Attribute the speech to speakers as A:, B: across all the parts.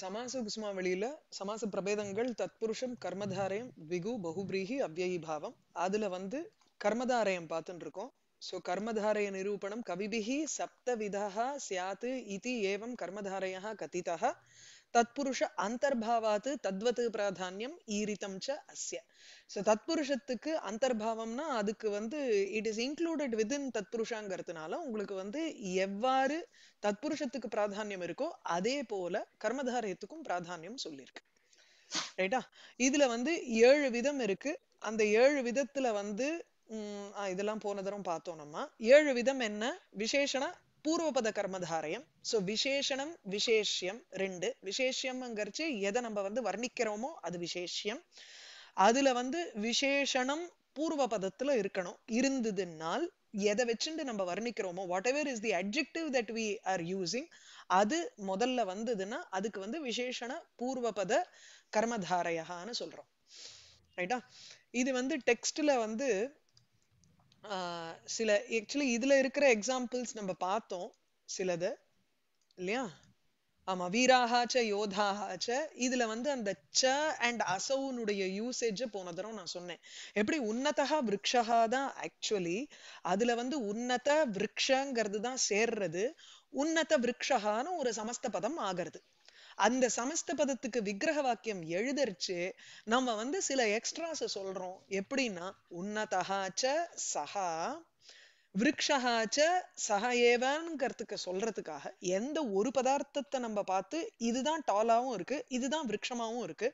A: சமாச சமாச வெளியில சமாச பிரபேதங்கள் தத்புருஷம் கர்மதாரயம் திகு பகுபிரீகி அவ்வயி பாவம் அதுல வந்து கர்மதாரயம் பார்த்துட்டு இருக்கோம் சோ கர்மதாரய நிரூபணம் கவிபிகி சப்தவிதா சியாத் இது ஏவம் கர்மதாரயா கதிதா தத்புருஷ அந்தர்பாவாத்து தத்வத்து பிராதானியம் ஈரித்தம் ச அஸ்ய ஸோ தத்புருஷத்துக்கு அந்தர்பாவம்னா அதுக்கு வந்து இட் இஸ் இன்க்ளூடட் வித்இன் தத்புருஷாங்கிறதுனால உங்களுக்கு வந்து எவ்வாறு தத்புருஷத்துக்கு பிராதானியம் இருக்கோ அதே போல கர்மதாரியத்துக்கும் பிராதானியம் சொல்லியிருக்கு ரைட்டா இதுல வந்து ஏழு விதம் இருக்கு அந்த ஏழு விதத்துல வந்து இதெல்லாம் போன தரம் பார்த்தோம் நம்ம ஏழு விதம் என்ன விசேஷனா பூர்வபத கர்மதாரயம் சோ விசேஷனம் விசேஷியம் ரெண்டு விசேஷ்யம்ங்கிறச்சு எதை நம்ம வந்து வர்ணிக்கிறோமோ அது விசேஷியம் அதுல வந்து விசேஷனம் பூர்வ பதத்துல இருக்கணும் இருந்ததுனால் எதை வச்சுட்டு நம்ம வர்ணிக்கிறோமோ whatever is the adjective that we are using அது முதல்ல வந்ததுன்னா அதுக்கு வந்து விசேஷண பூர்வபத கர்மதாரயான்னு சொல்றோம் ரைட்டா இது வந்து டெக்ஸ்ட்ல வந்து சில ஆக்சுவலி இதுல இருக்கிற எக்ஸாம்பிள்ஸ் நம்ம பார்த்தோம் சிலது இல்லையா ஆமா வீராகாச்ச யோதாகாச்ச இதுல வந்து அந்த ச அண்ட் அசவுனுடைய யூசேஜ் போன தரம் நான் சொன்னேன் எப்படி உன்னதா விரக்ஷா தான் ஆக்சுவலி அதுல வந்து உன்னத விரக்ஷங்கிறது தான் சேர்றது உன்னத விரக்ஷகான்னு ஒரு சமஸ்த பதம் ஆகிறது அந்த சமஸ்த பதத்துக்கு விக்கிரக வாக்கியம் எழுதறிச்சு நம்ம வந்து சில எக்ஸ்ட்ராஸ் சொல்றோம் எப்படின்னா உன்னதாச்ச சஹா விரக்ஷகாச்ச சஹ ஏவன்கிறதுக்கு சொல்றதுக்காக எந்த ஒரு பதார்த்தத்தை நம்ம பார்த்து இதுதான் டாலாவும் இருக்கு இதுதான் விரக்ஷமாவும் இருக்கு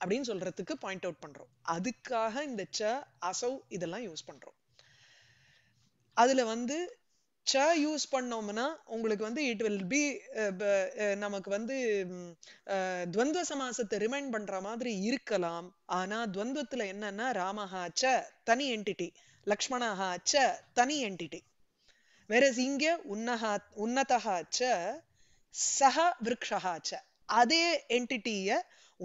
A: அப்படின்னு சொல்றதுக்கு பாயிண்ட் அவுட் பண்றோம் அதுக்காக இந்த ச அசௌ இதெல்லாம் யூஸ் பண்றோம் அதுல வந்து ச யூஸ் பண்ணோம்னா உங்களுக்கு வந்து இட் வில் பி நமக்கு வந்து துவந்த சமாசத்தை ரிமைண்ட் பண்ற மாதிரி இருக்கலாம் ஆனா துவந்தத்துல என்னன்னா ராமஹா ச தனி என்டிட்டி லக்ஷ்மணஹா ச தனி என்டிட்டி வேற இங்க உன்னஹா உன்னதஹா ச சஹ விரக்ஷஹா ச அதே என்டிட்டிய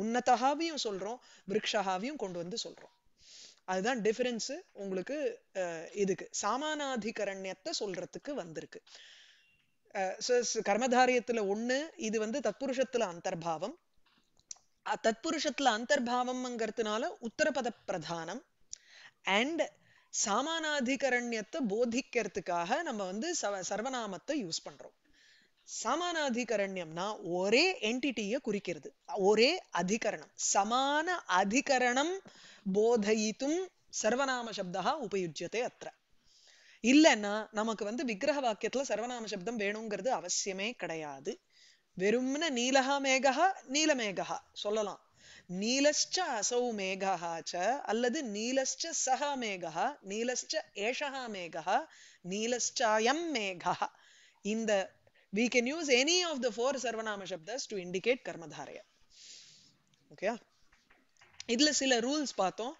A: உன்னதஹாவையும் சொல்றோம் விரக்ஷஹாவையும் கொண்டு வந்து சொல்றோம் அதுதான் டிஃபரன்ஸு உங்களுக்கு இதுக்கு சாமானாதிகரண்யத்தை சொல்றதுக்கு வந்திருக்கு கர்மதாரியத்துல ஒண்ணு இது வந்து தத்புருஷத்துல அந்தர்பாவம் தத்புருஷத்துல அந்தர்பாவம்ங்கிறதுனால உத்தரபத பிரதானம் அண்ட் சாமானாதிகரண்யத்தை போதிக்கிறதுக்காக நம்ம வந்து சர்வநாமத்தை யூஸ் பண்றோம் சமானாதிகரண்யம்னா ஒரே என்டிட்டியை குறிக்கிறது ஒரே அதிகரணம் சமான அதிகரணம் போதயித்தும் சர்வநாம சப்தா உபயுஜத்தை அத்த இல்லைன்னா நமக்கு வந்து விக்கிரக வாக்கியத்துல சர்வநாம சப்தம் வேணுங்கிறது அவசியமே கிடையாது வெறும்ன நீலகா மேகா நீலமேகா சொல்லலாம் நீலஸ்ச அசௌ மேகா ச அல்லது நீலஸ்ச சக மேகா நீலஸ்ச ஏஷகா மேகா நீலஸ்டாயம் மேகா இந்த we can use any of the four sarvanama shabdas to indicate karmadharaya ஓகேயா இதுல சில ரூல்ஸ் பார்த்தோம்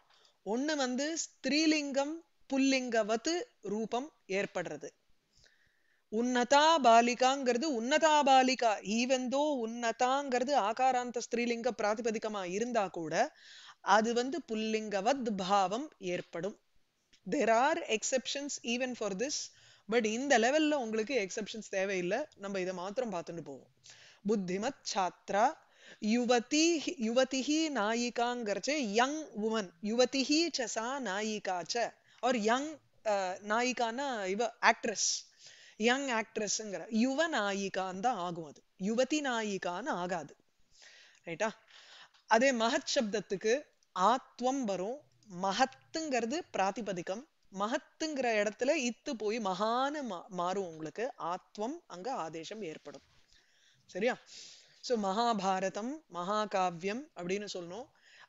A: ஒண்ணு வந்து ஸ்திரீலிங்கம் புல்லிங்கவத்து ரூபம் ஏற்படுறது உன்னதா பாலிகாங்கிறது உன்னதா பாலிகா ஈவெந்தோ உன்னதாங்கிறது ஆகாராந்த ஸ்திரீலிங்க பிராதிபதிகமா இருந்தா கூட அது வந்து புல்லிங்கவத் பாவம் ஏற்படும் there are exceptions even for this but இந்த லெவல்ல உங்களுக்கு எக்ஸப்ஷன்ஸ் தேவையில்லை நம்ம இதை மாத்திரம் பார்த்துட்டு போவோம் புத்திமத் சாத்ரா யுவதி யுவதிஹி நாயிகாங்கிறச்சு யங் உமன் யுவதிஹி சசா நாயிகாச்ச ஒரு யங் நாயிகானா இவ ஆக்ட்ரஸ் யங் ஆக்ட்ரஸ்ங்கிற யுவ நாயிகான் தான் ஆகும் அது யுவதி நாயிகான்னு ஆகாது ரைட்டா அதே மகத் சப்தத்துக்கு ஆத்வம் வரும் மகத்துங்கிறது பிராத்திபதிக்கம் மகத்துங்கிற இடத்துல இத்து போய் மகான மா மாறும் உங்களுக்கு ஆத்வம் அங்க ஆதேசம் ஏற்படும் சரியா சோ மகாபாரதம் மகாகாவியம் அப்படின்னு சொல்லணும்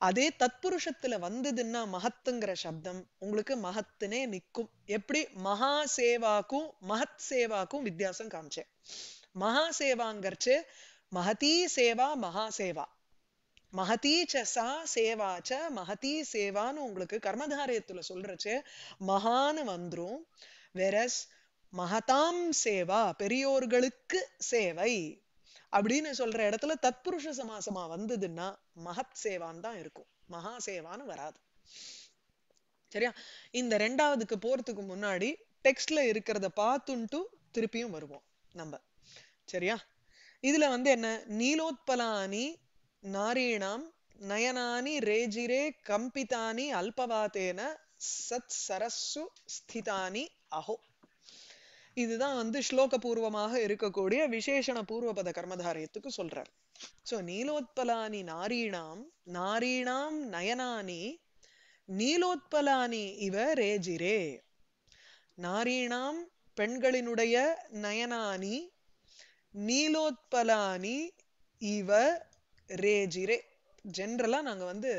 A: அதே தத்புருஷத்துல வந்ததுன்னா மகத்துங்கிற சப்தம் உங்களுக்கு மகத்துனே நிற்கும் எப்படி மகா சேவாக்கும் மகத் சேவாக்கும் வித்தியாசம் காமிச்சேன் மகா சேவாங்கிறச்சு மகதீ சேவா மகா சேவா மகதி சசா சேவா ச மகதி சேவான்னு உங்களுக்கு கர்மதாரியத்துல சொல்றச்சு மகான்னு வந்துரும் வெரஸ் மகதாம் சேவா பெரியோர்களுக்கு சேவை அப்படின்னு சொல்ற இடத்துல தத்புருஷ சமாசமா வந்ததுன்னா மகத் சேவான் தான் இருக்கும் மகா சேவான்னு வராது சரியா இந்த ரெண்டாவதுக்கு போறதுக்கு முன்னாடி டெக்ஸ்ட்ல இருக்கிறத பார்த்துட்டு திருப்பியும் வருவோம் நம்ம சரியா இதுல வந்து என்ன நீலோத்பலானி நாரீணாம் நயனானி ரேஜிரே கம்பிதானி அல்பவாத்தேன சத் சரஸ்ஸு ஸ்திதானி அஹோ இதுதான் வந்து ஸ்லோகபூர்வமாக இருக்கக்கூடிய விசேஷண பூர்வபத கர்மதாரியத்துக்கு சொல்றார் சோ நீலோத்பலானி நாரீணாம் நாரீணாம் நயனானி நீலோத்பலானி இவ ரேஜிரே நாரீணாம் பெண்களினுடைய நயனானி நீலோத்பலானி இவ ரே ஜிரே ஜென்ரலாக நாங்கள் வந்து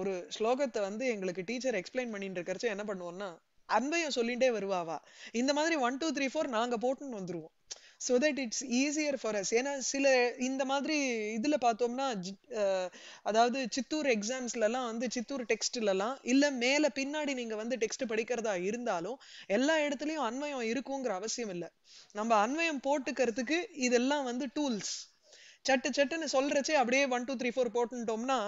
A: ஒரு ஸ்லோகத்தை வந்து எங்களுக்கு டீச்சர் எக்ஸ்பிளைன் பண்ணிட்டு இருக்கிறச்ச என்ன பண்ணுவோம்னா அன்பையும் சொல்லிட்டே வருவாவா இந்த மாதிரி ஒன் டூ த்ரீ ஃபோர் நாங்கள் போட்டுன்னு வந்துருவோம் so that it's easier for us ஏன்னா சில இந்த மாதிரி இதில் பார்த்தோம்னா அதாவது சித்தூர் எக்ஸாம்ஸ்லலாம் வந்து சித்தூர் டெக்ஸ்ட்லலாம் இல்லை மேலே பின்னாடி நீங்கள் வந்து டெக்ஸ்ட் படிக்கிறதா இருந்தாலும் எல்லா இடத்துலையும் அன்வயம் இருக்குங்கிற அவசியம் இல்லை நம்ம அன்வயம் போட்டுக்கிறதுக்கு இதெல்லாம் வந்து டூல்ஸ் சட்டு சட்டுன்னு சொல்றச்சே அப்படியே ஒன் டூ த்ரீ ஃபோர் போட்டுட்டோம்னா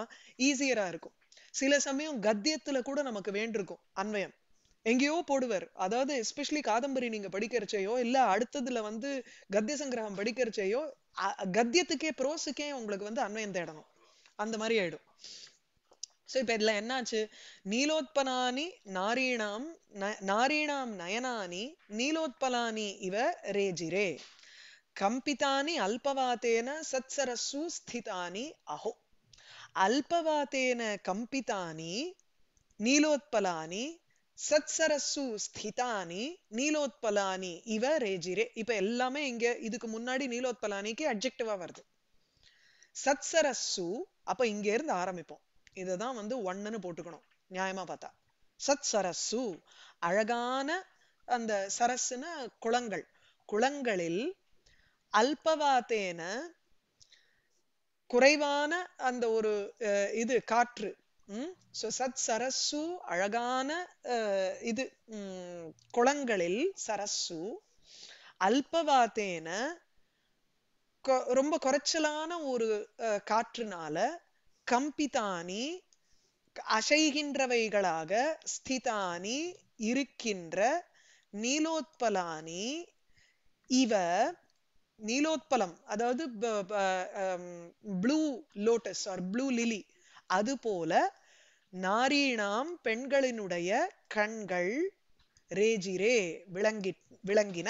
A: ஈஸியரா இருக்கும் சில சமயம் கத்தியத்துல கூட நமக்கு வேண்டிருக்கும் அன்வயம் எங்கேயோ போடுவார் அதாவது எஸ்பெஷலி காதம்பரி நீங்க படிக்கிறச்சையோ இல்ல அடுத்ததுல வந்து கத்திய சங்கிரகம் படிக்கிறச்சையோ கத்தியத்துக்கே ப்ரோஸுக்கே உங்களுக்கு வந்து அன்வயம் தேடணும் அந்த மாதிரி ஆயிடும் ஸோ இப்போ இதில் என்னாச்சு நீலோத்பலானி நாரீணாம் நாரீணாம் நயனானி நீலோத்பலானி இவ ரேஜிரே கம்பிதானி அல்பவாத்தேன சத்சரசு ஸ்திதானி அஹோ அல்பவாத்தேன கம்பிதானி நீலோத்பலானி சத்சரசு ஸ்திதானி நீலோத்பலானி இவ ரேஜிரே இப்ப எல்லாமே இங்க இதுக்கு முன்னாடி நீலோத்பலானிக்கு அப்ஜெக்டிவா வருது சத்சரசு அப்ப இங்க இருந்து ஆரம்பிப்போம் இததான் வந்து ஒன்னுன்னு போட்டுக்கணும் நியாயமா பார்த்தா சத்சரசு அழகான அந்த சரஸ்ன்னு குளங்கள் குளங்களில் அல்பவாத்தேன குறைவான அந்த ஒரு இது காற்று சத் சரசு அழகான இது குளங்களில் சரஸ்ஸு அல்பவாத்தேன ரொம்ப குறைச்சலான ஒரு காற்றுனால கம்பிதானி அசைகின்றவைகளாக ஸ்திதானி இருக்கின்ற நீலோத்பலானி இவ நீலோத்பலம் அதாவது blue lotus or blue lily அது போல நாரீணாம் பெண்களினுடைய கண்கள் ரேஜிரே விளங்கி விளங்கின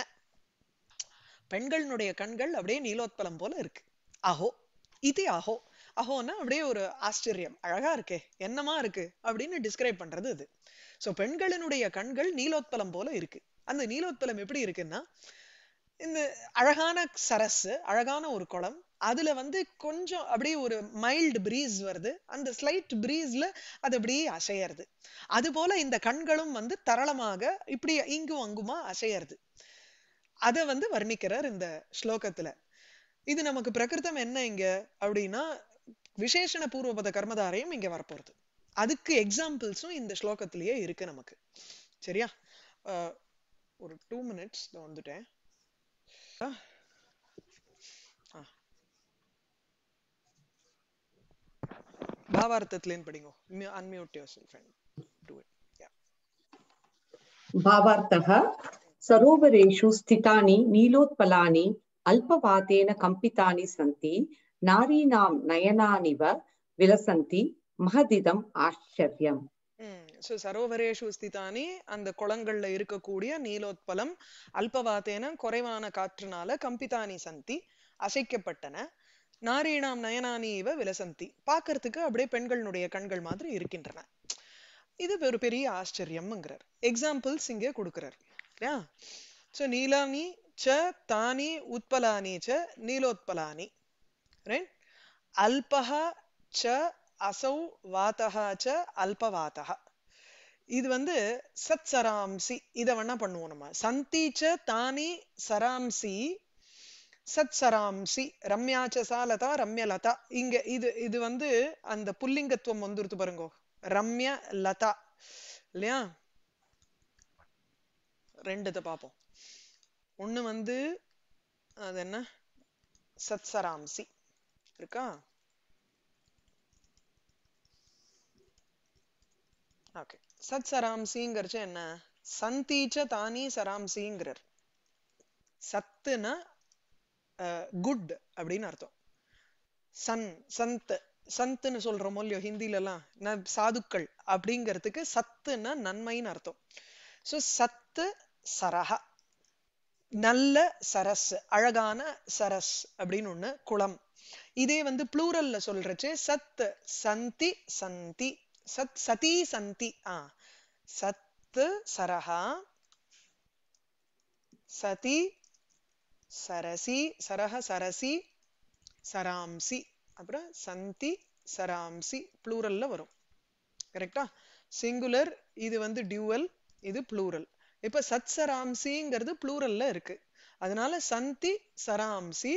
A: பெண்களினுடைய கண்கள் அப்படியே நீலோத்பலம் போல இருக்கு அஹோ இது அஹோ அஹோன்னா அப்படியே ஒரு ஆச்சரியம் அழகா இருக்கே என்னமா இருக்கு அப்படின்னு டிஸ்கிரைப் பண்றது அது ஸோ பெண்களினுடைய கண்கள் நீலோத்பலம் போல இருக்கு அந்த நீலோத்பலம் எப்படி இருக்குன்னா இந்த அழகான சரசு அழகான ஒரு குளம் அதுல வந்து கொஞ்சம் அப்படியே ஒரு மைல்டு பிரீஸ் வருது அந்த ஸ்லைட் பிரீஸ்ல அது அப்படியே அசையறது அது போல இந்த கண்களும் வந்து தரளமாக இப்படி இங்கும் அங்குமா அசையறது அதை வந்து வர்ணிக்கிறார் இந்த ஸ்லோகத்துல இது நமக்கு பிரகிருதம் என்ன இங்க அப்படின்னா விசேஷண பூர்வபத கர்மதாரையும் இங்க வரப்போறது அதுக்கு எக்ஸாம்பிள்ஸும் இந்த ஸ்லோகத்திலேயே இருக்கு நமக்கு சரியா ஒரு டூ மினிட்ஸ் வந்துட்டேன் Ah. Ah. பாவார்த்தத்திலேன்னு படிங்க unmute yourself and do it யா
B: பாவார்த்தः सरोवरेषु स्थितानि नीलोत्पलानि अल्पवातेन कम्पितानि सन्ति नारीणां नयनानिव विलसन्ति महदिदम् आश्चर्यम्
A: ஸோ சரோவரேஷு ஸ்திதானி அந்த குளங்கள்ல இருக்கக்கூடிய நீலோத்பலம் அல்பவாத்தேன குறைவான காற்றுனால கம்பிதானி சந்தி அசைக்கப்பட்டன நாரீணாம் நயனானி இவ விலசந்தி பார்க்கறதுக்கு அப்படியே பெண்களுடைய கண்கள் மாதிரி இருக்கின்றன இது ஒரு பெரிய ஆச்சரியம்ங்கிறார் எக்ஸாம்பிள்ஸ் இங்கே கொடுக்குறார் இல்லையா ஸோ நீலானி ச தானி உத்பலானி ச நீலோத்பலானி ரைட் அல்பஹா ச அசௌ வாத்தஹா ச அல்பவாத்தஹா இது வந்து சத் சராம்சி இதை வேணா பண்ணுவோம் நம்ம சந்தீச்ச தானி சராம்சி சத் சராம்சி ரம்யாச்ச சாலதா ரம்யலதா இங்க இது இது வந்து அந்த புல்லிங்கத்துவம் வந்துருத்து பாருங்கோ ரம்ய லதா இல்லையா ரெண்டு இதை பார்ப்போம் ஒன்று வந்து அது என்ன சத்சராம்சி இருக்கா ஓகே சத் சராம்சிங்கிறச்ச என்ன சந்தீச்ச தானி சராம்சிங்கிறார் சத்துனா குட் அப்படின்னு அர்த்தம் சன் சந்த் சத்துன்னு சொல்றோம் இல்லையோ ஹிந்திலலாம் சாதுக்கள் அப்படிங்கிறதுக்கு சத்துன்னா நன்மைன்னு அர்த்தம் ஸோ சத்து சரஹா நல்ல சரஸ் அழகான சரஸ் அப்படின்னு ஒண்ணு குளம் இதே வந்து ப்ளூரல்ல சொல்றச்சு சத்து சந்தி சந்தி சத் சதி சந்தி ஆ சத்து சரஹா சதி சரசி சரஹ சரசி சராம்சி அப்புறம் சந்தி சராம்சி ப்ளூரல்ல வரும் கரெக்டா சிங்குலர் இது வந்து டியூவல் இது ப்ளூரல் இப்ப சத் சராம்சிங்கிறது ப்ளூரல்ல இருக்கு அதனால சந்தி சராம்சி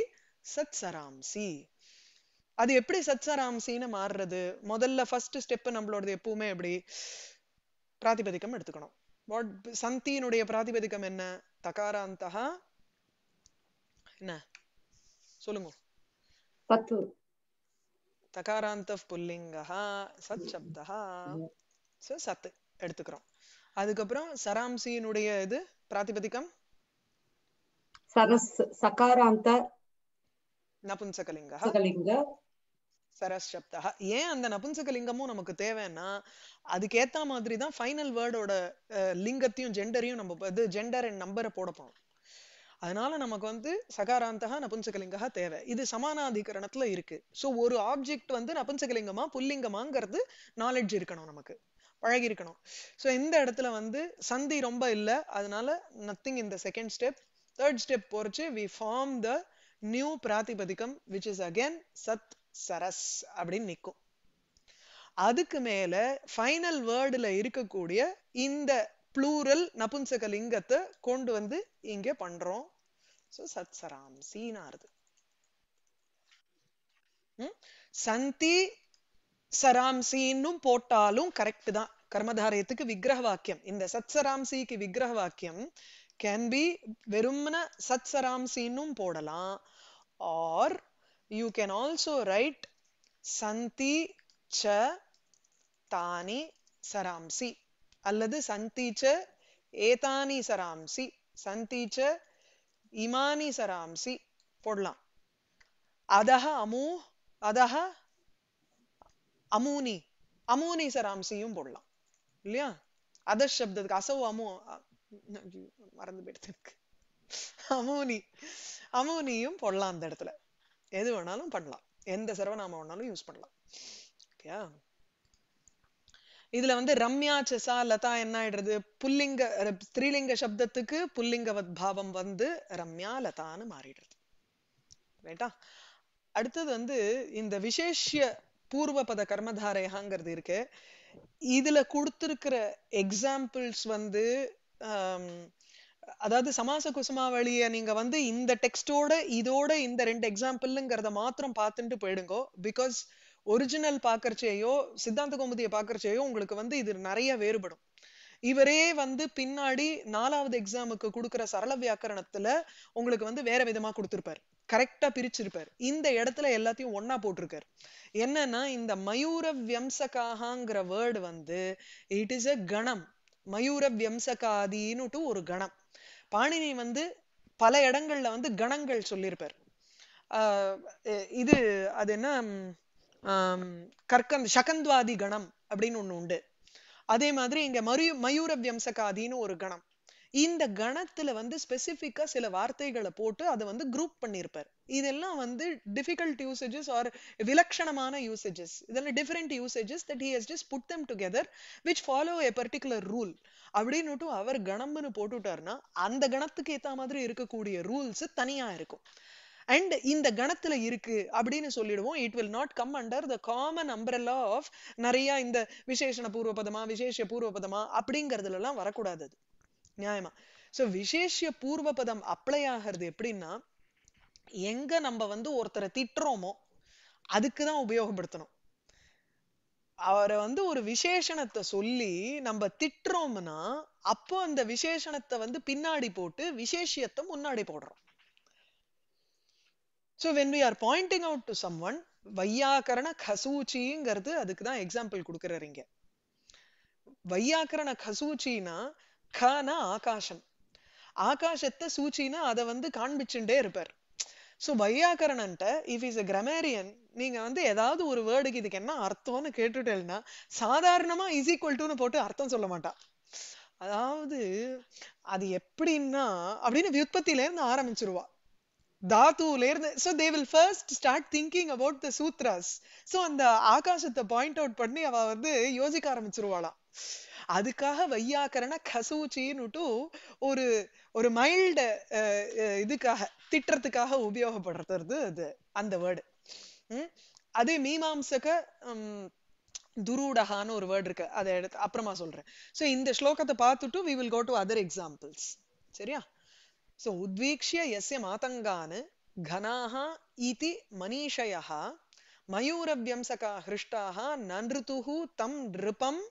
A: சத் சராம்சி அது எப்படி சத்சாராம்சின்னு மாறுறது முதல்ல ஃபர்ஸ்ட் ஸ்டெப் நம்மளோடது எப்பவுமே எப்படி பிராதிபதிக்கம் எடுத்துக்கணும் வாட் சந்தியினுடைய பிராதிபதிக்கம் என்ன தகாராந்தகா என்ன சொல்லுங்க பத்து தகாராந்த புல்லிங்கா சத் சப்தா ஸோ சத்து எடுத்துக்கிறோம் அதுக்கப்புறம் சராம்சியினுடைய இது பிராதிபதிக்கம்
B: சரஸ் சகாராந்த
A: நபுன்சகலிங்க சரஸ்வப்தா ஏன் அந்த நபுன்சகலிங்கமும் நமக்கு தேவைன்னா அதுக்கேத்த மாதிரி தான் ஃபைனல் வேர்டோட லிங்கத்தையும் ஜெண்டரையும் நம்ம இது ஜெண்டர் அண்ட் நம்பரை போட அதனால நமக்கு வந்து சகாராந்தகா நபுன்சகலிங்கா தேவை இது சமானாதிகரணத்துல இருக்கு ஸோ ஒரு ஆப்ஜெக்ட் வந்து நபுன்சகலிங்கமா புல்லிங்கமாங்கிறது நாலெட்ஜ் இருக்கணும் நமக்கு பழகி இருக்கணும் ஸோ இந்த இடத்துல வந்து சந்தி ரொம்ப இல்லை அதனால நத்திங் இந்த செகண்ட் ஸ்டெப் தேர்ட் ஸ்டெப் போறச்சு வி ஃபார்ம் த நியூ பிராதிபதிக்கம் விச் இஸ் அகேன் சத் சரஸ் அப்படின்னு நிற்கும் அதுக்கு மேல ஃபைனல் வேர்டுல இருக்கக்கூடிய இந்த ப்ளூரல் நபும்சக லிங்கத்தை கொண்டு வந்து இங்க பண்றோம் ஸோ சத்சராம் சீனாருது சந்தி சராம்சின்னும் போட்டாலும் கரெக்ட் தான் கர்மதாரியத்துக்கு விக்கிரக வாக்கியம் இந்த சத் சராம்சிக்கு விக்கிரக வாக்கியம் கேன் பி வெறும்ன சராம்சின்னும் போடலாம் or you can also write சந்தி ச தானி சராம்சி அல்லது சந்தி ச ஏதானி சராம்சி சந்தி ச இமானி சராம்சி போடலாம் அதஹ அமூ அதஹ அமூனி அமூனி சராம்சியும் போடலாம் இல்லையா அத சப்தத்துக்கு அசவு அமு மறந்து போயிடுத்து எனக்கு அமூனி அமூனியும் போடலாம் அந்த இடத்துல எது வேணாலும் பண்ணலாம் எந்த சர்வநாமம் வேணாலும் யூஸ் பண்ணலாம் ஓகேயா இதுல வந்து ரம்யா செசா லதா என்ன ஆயிடுறது புல்லிங்க ஸ்திரீலிங்க சப்தத்துக்கு புல்லிங்க பாவம் வந்து ரம்யா லதான்னு மாறிடுறது ரைட்டா அடுத்தது வந்து இந்த விசேஷிய பூர்வ பத கர்மதாரையாங்கிறது இருக்கு இதுல கொடுத்திருக்கிற எக்ஸாம்பிள்ஸ் வந்து அதாவது சமாச குசுமாவளிய நீங்க வந்து இந்த டெக்ஸ்டோட இதோட இந்த ரெண்டு எக்ஸாம்பிள்ங்கிறத மாத்திரம் பார்த்துட்டு போயிடுங்கோ பிகாஸ் ஒரிஜினல் பார்க்கறச்சேயோ சித்தாந்த கோமுதியை பார்க்கறச்சேயோ உங்களுக்கு வந்து இது நிறைய வேறுபடும் இவரே வந்து பின்னாடி நாலாவது எக்ஸாமுக்கு கொடுக்குற சரள வியாக்கரணத்துல உங்களுக்கு வந்து வேற விதமா கொடுத்துருப்பாரு கரெக்டா பிரிச்சிருப்பார் இந்த இடத்துல எல்லாத்தையும் ஒன்னா போட்டிருக்காரு என்னன்னா இந்த மயூர வியம்சகாகாங்கிற வேர்டு வந்து இட் இஸ் அ கணம் மயூர வியம்சகாதின்னுட்டு ஒரு கணம் பாணினி வந்து பல இடங்கள்ல வந்து கணங்கள் சொல்லியிருப்பார் இது அது என்ன கற்கந்த் சகந்த்வாதி கணம் அப்படின்னு ஒண்ணு உண்டு அதே மாதிரி இங்க மரு மயூர வியம்சகாதின்னு ஒரு கணம் இந்த கணத்துல வந்து ஸ்பெசிஃபிக்கா சில வார்த்தைகளை போட்டு அதை வந்து குரூப் பண்ணியிருப்பார் இதெல்லாம் வந்து டிஃபிகல்ட் யூசேஜஸ் ஆர் விலக்ஷணமான யூசேஜஸ் இதெல்லாம் different usages that he has just put them together which follow a particular rule அப்படின்னுட்டு அவர் கணம்னு போட்டுட்டாருன்னா அந்த கணத்துக்கு ஏற்ற மாதிரி இருக்கக்கூடிய ரூல்ஸ் தனியா இருக்கும் அண்ட் இந்த கணத்துல இருக்கு அப்படின்னு சொல்லிடுவோம் it will not come under the common umbrella of நிறைய இந்த விசேஷண பூர்வபதமா விசேஷ பூர்வபதமா அப்படிங்கறதுல எல்லாம் வரக்கூடாது நியாயமா சோ விசேஷிய பூர்வ பதம் அப்ளை ஆகிறது எப்படின்னா எங்க நம்ம வந்து ஒருத்தரை திட்டுறோமோ அதுக்குதான் உபயோகப்படுத்தணும் அவரை வந்து ஒரு விசேஷணத்தை சொல்லி நம்ம திட்டுறோம்னா அப்போ அந்த விசேஷணத்தை வந்து பின்னாடி போட்டு விசேஷியத்தை முன்னாடி போடுறோம் so when we are pointing out to someone வையாக்கரண கசூச்சிங்கிறது அதுக்கு தான் எக்ஸாம்பிள் கொடுக்குறாரு வையாக்கரண கசூச்சின்னா கனா ஆகாசம் ஆகாசத்தை சூச்சினா அதை வந்து காண்பிச்சுட்டே இருப்பார் ஸோ வையாக்கரணன்ட்ட இஃப் இஸ் அ கிரமேரியன் நீங்கள் வந்து ஏதாவது ஒரு வேர்டுக்கு இதுக்கு என்ன அர்த்தம்னு கேட்டுட்டேன்னா சாதாரணமாக இஸ் ஈக்குவல் போட்டு அர்த்தம் சொல்ல மாட்டான் அதாவது அது எப்படின்னா அப்படின்னு வியுற்பத்திலேருந்து ஆரம்பிச்சிருவா தாத்துலேருந்து so they will first start thinking about the sutras so அந்த ஆகாசத்தை பாயிண்ட் அவுட் பண்ணி அவள் வந்து யோசிக்க ஆரம்பிச்சிருவாளாம் அதுக்காக வையாக்கரண கசூச்சின்னுட்டு ஒரு ஒரு மைல்ட இதுக்காக திட்டுறதுக்காக உபயோகப்படுறது அது அந்த வேர்டு அதே மீமாம்சக துருடஹான்னு ஒரு வேர்டு இருக்கு அதை எடுத்து அப்புறமா சொல்றேன் ஸோ இந்த ஸ்லோகத்தை பார்த்துட்டு we will go to other examples சரியா ஸோ உத்வீக்ஷிய எஸ்ய மாதங்கான் கனாக இதி மனிஷயா மயூரவியம்சகா ஹிருஷ்டாக நன்றுதுகு தம் நிருபம்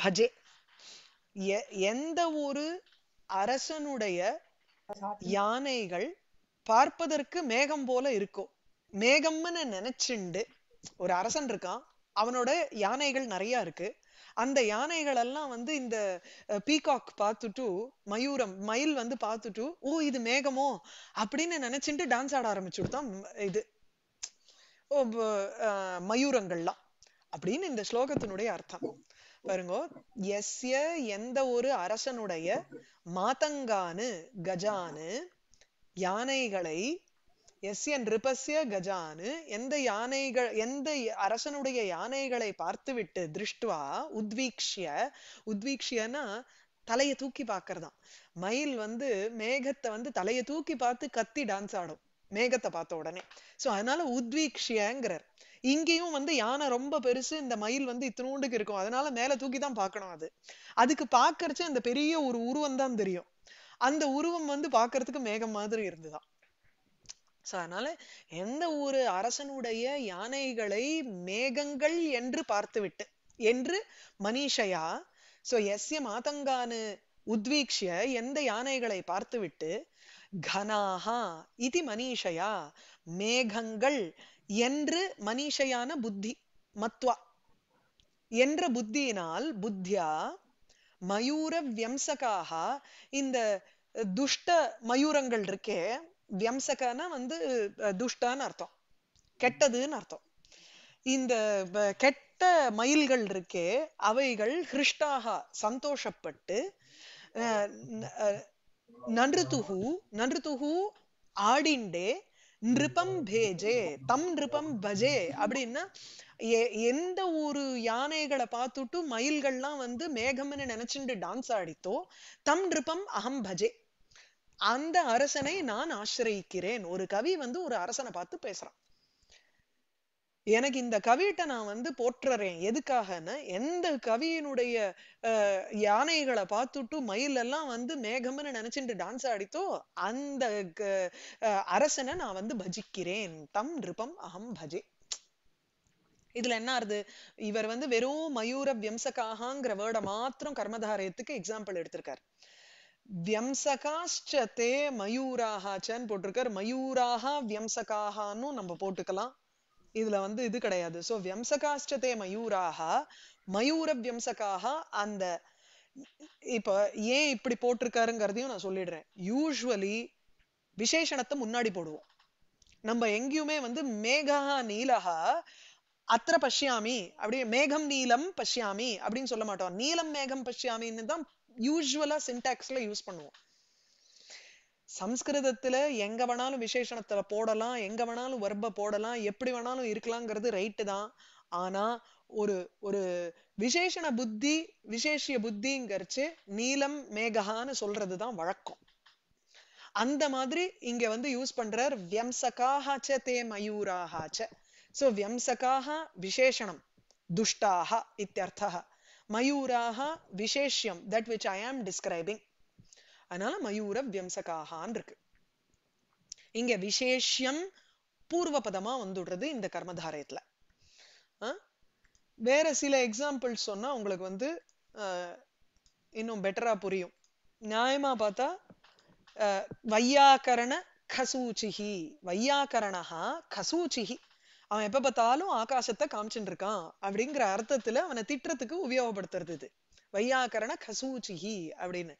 A: பஜே எந்த ஒரு அரசனுடைய யானைகள் பார்ப்பதற்கு மேகம் போல இருக்கும் மேகம்னு நினைச்சுண்டு ஒரு அரசன் இருக்கான் அவனோட யானைகள் நிறைய இருக்கு அந்த யானைகள் எல்லாம் வந்து இந்த பீகாக் பார்த்துட்டு மயூரம் மயில் வந்து பார்த்துட்டு ஓ இது மேகமோ அப்படின்னு நினைச்சுட்டு டான்ஸ் ஆட ஆரம்பிச்சுடுதான் இது மயூரங்கள்லாம் அப்படின்னு இந்த ஸ்லோகத்தினுடைய அர்த்தம் பாருங்க எஸ்ய எந்த ஒரு அரசனுடைய மாதங்கானு கஜானு யானைகளை எஸ்ய நிருபஸ்ய கஜானு எந்த யானைகள் எந்த அரசனுடைய யானைகளை பார்த்துவிட்டு திருஷ்டுவா உத்வீக்ஷிய உத்வீக்ஷியனா தலையை தூக்கி பார்க்கறதாம் மயில் வந்து மேகத்தை வந்து தலையை தூக்கி பார்த்து கத்தி டான்ஸ் ஆடும் மேகத்தை பார்த்த உடனே சோ அதனால உத்வீக்ஷியங்கிறார் இங்கேயும் வந்து யானை ரொம்ப பெருசு இந்த மயில் வந்து இத்தினூண்டுக்கு இருக்கும் அதனால மேல தூக்கி தான் பார்க்கணும் அது அதுக்கு பாக்குறச்சு அந்த பெரிய ஒரு உருவம் தான் தெரியும் அந்த உருவம் வந்து பாக்குறதுக்கு மேகம் மாதிரி இருந்துதான் சோ அதனால எந்த ஒரு அரசனுடைய யானைகளை மேகங்கள் என்று பார்த்துவிட்டு என்று மனிஷையா சோ எஸ்ய மாதங்கானு உத்வீக்ஷிய எந்த யானைகளை பார்த்து விட்டு கனாகா இது மனிஷையா மேகங்கள் என்று மனிஷையான புத்தி மத்வா என்ற புத்தியினால் புத்தியா மயூர வியம்சகாக இந்த துஷ்ட மயூரங்கள் இருக்கே வியம்சகனா வந்து துஷ்டான்னு அர்த்தம் கெட்டதுன்னு அர்த்தம் இந்த கெட்ட மயில்கள் இருக்கே அவைகள் ஹிருஷ்டாக சந்தோஷப்பட்டு நன்றுதுகு நன்றுதுகு ஆடிண்டே நிருபம் பேஜே தம் நிருபம் பஜே அப்படின்னா எந்த ஒரு யானைகளை பார்த்துட்டு மயில்கள்லாம் வந்து மேகம்னு நினைச்சுட்டு டான்ஸ் ஆடித்தோ தம் நிருபம் அகம் பஜே அந்த அரசனை நான் ஆசிரியக்கிறேன் ஒரு கவி வந்து ஒரு அரசனை பார்த்து பேசுறான் எனக்கு இந்த கவிட்ட நான் வந்து போற்றுறேன் எதுக்காகன்னு எந்த கவியினுடைய யானைகளை பார்த்துட்டு மயிலெல்லாம் வந்து மேகம்னு நினைச்சுட்டு டான்ஸ் ஆடித்தோ அந்த அரசனை நான் வந்து பஜிக்கிறேன் தம் நிருபம் அகம் பஜே இதுல என்ன ஆறுது இவர் வந்து வெறும் மயூர வியம்சகாங்கிற வேர்டை மாத்திரம் கர்மதாரயத்துக்கு எக்ஸாம்பிள் எடுத்திருக்காரு வியம்சகாஷ்ட தே மயூராகாச்சன்னு போட்டிருக்காரு மயூராக வியம்சகாகனும் நம்ம போட்டுக்கலாம் இதுல வந்து இது கிடையாது சோ வியம்சகாஷ்டதே மயூராக மயூர வம்சகாக அந்த இப்ப ஏன் இப்படி போட்டிருக்காருங்கிறதையும் நான் சொல்லிடுறேன் யூஸ்வலி விசேஷணத்தை முன்னாடி போடுவோம் நம்ம எங்கேயுமே வந்து மேகா நீலகா அத்திர பஷ்யாமி அப்படியே மேகம் நீலம் பஷ்யாமி அப்படின்னு சொல்ல மாட்டோம் நீலம் மேகம் பஷ்யாமின்னு தான் யூஸ்வலா சின்டாக்ஸ்ல யூஸ் பண்ணுவோம் சம்ஸ்கிருதத்துல எங்க வேணாலும் விசேஷணத்துல போடலாம் எங்க வேணாலும் வர்ப போடலாம் எப்படி வேணாலும் இருக்கலாங்கிறது ரைட்டு தான் ஆனா ஒரு ஒரு விசேஷண புத்தி விசேஷிய புத்திங்கிறச்சு நீலம் மேகஹான்னு சொல்றதுதான் வழக்கம் அந்த மாதிரி இங்க வந்து யூஸ் பண்றார் வியம்சகாஹாச்ச தே மயூராஹாச்ச சோ வியம்சகாக விசேஷணம் துஷ்டாக இத்தியர்த்தா மயூராக விசேஷம் that which I am describing அதனால மயூர வியம்சகாகான் இருக்கு இங்க விசேஷம் பூர்வ பதமா வந்துடுறது இந்த கர்மதாரயத்துல வேற சில எக்ஸாம்பிள்ஸ் சொன்னா உங்களுக்கு வந்து இன்னும் பெட்டரா புரியும் நியாயமா பார்த்தா வையாக்கரண கசூச்சிஹி வையாக்கரணா கசூச்சிஹி அவன் எப்ப பார்த்தாலும் ஆகாசத்தை காமிச்சுட்டு இருக்கான் அப்படிங்கிற அர்த்தத்துல அவனை திட்டத்துக்கு உபயோகப்படுத்துறது இது வையாக்கரண கசூச்சிகி அப்படின்னு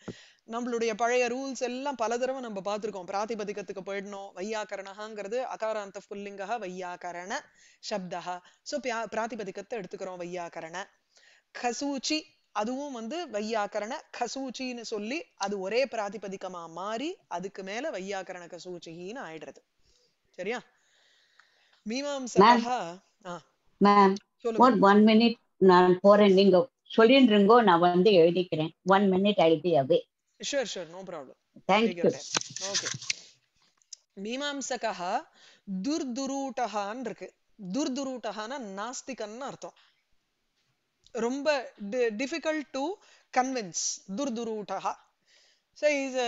A: நம்மளுடைய பழைய ரூல்ஸ் எல்லாம் பல தடவை நம்ம பார்த்துருக்கோம் பிராதிபதிகத்துக்கு போயிடணும் வையாக்கரணகாங்கிறது அகாராந்த புல்லிங்கா வையாக்கரண சப்தா ஸோ பிராதிபதிக்கத்தை எடுத்துக்கிறோம் வையாக்கரண கசூச்சி அதுவும் வந்து வையாக்கரண கசூச்சின்னு சொல்லி அது ஒரே பிராதிபதிக்கமா மாறி அதுக்கு மேல வையாக்கரண கசூச்சிகின்னு ஆயிடுறது சரியா மீமாம்சா ஆ
B: சொல்லுங்க ஒன் மினிட் நான் போறேன் நீங்க சொல்லிருங்கோ நான் வந்து எழுதிக்கிறேன் one minute I'd away
A: sure sure no problem thank you okay மீமாம்சகः துர்துரூட்டகான் இருக்கு துர்துரூட்டகான நாஸ்திகன்னு அர்த்தம் ரொம்ப டிஃபிகல்ட் டு கன்வின்ஸ் துர்துரூட்டஹா ஸோ இது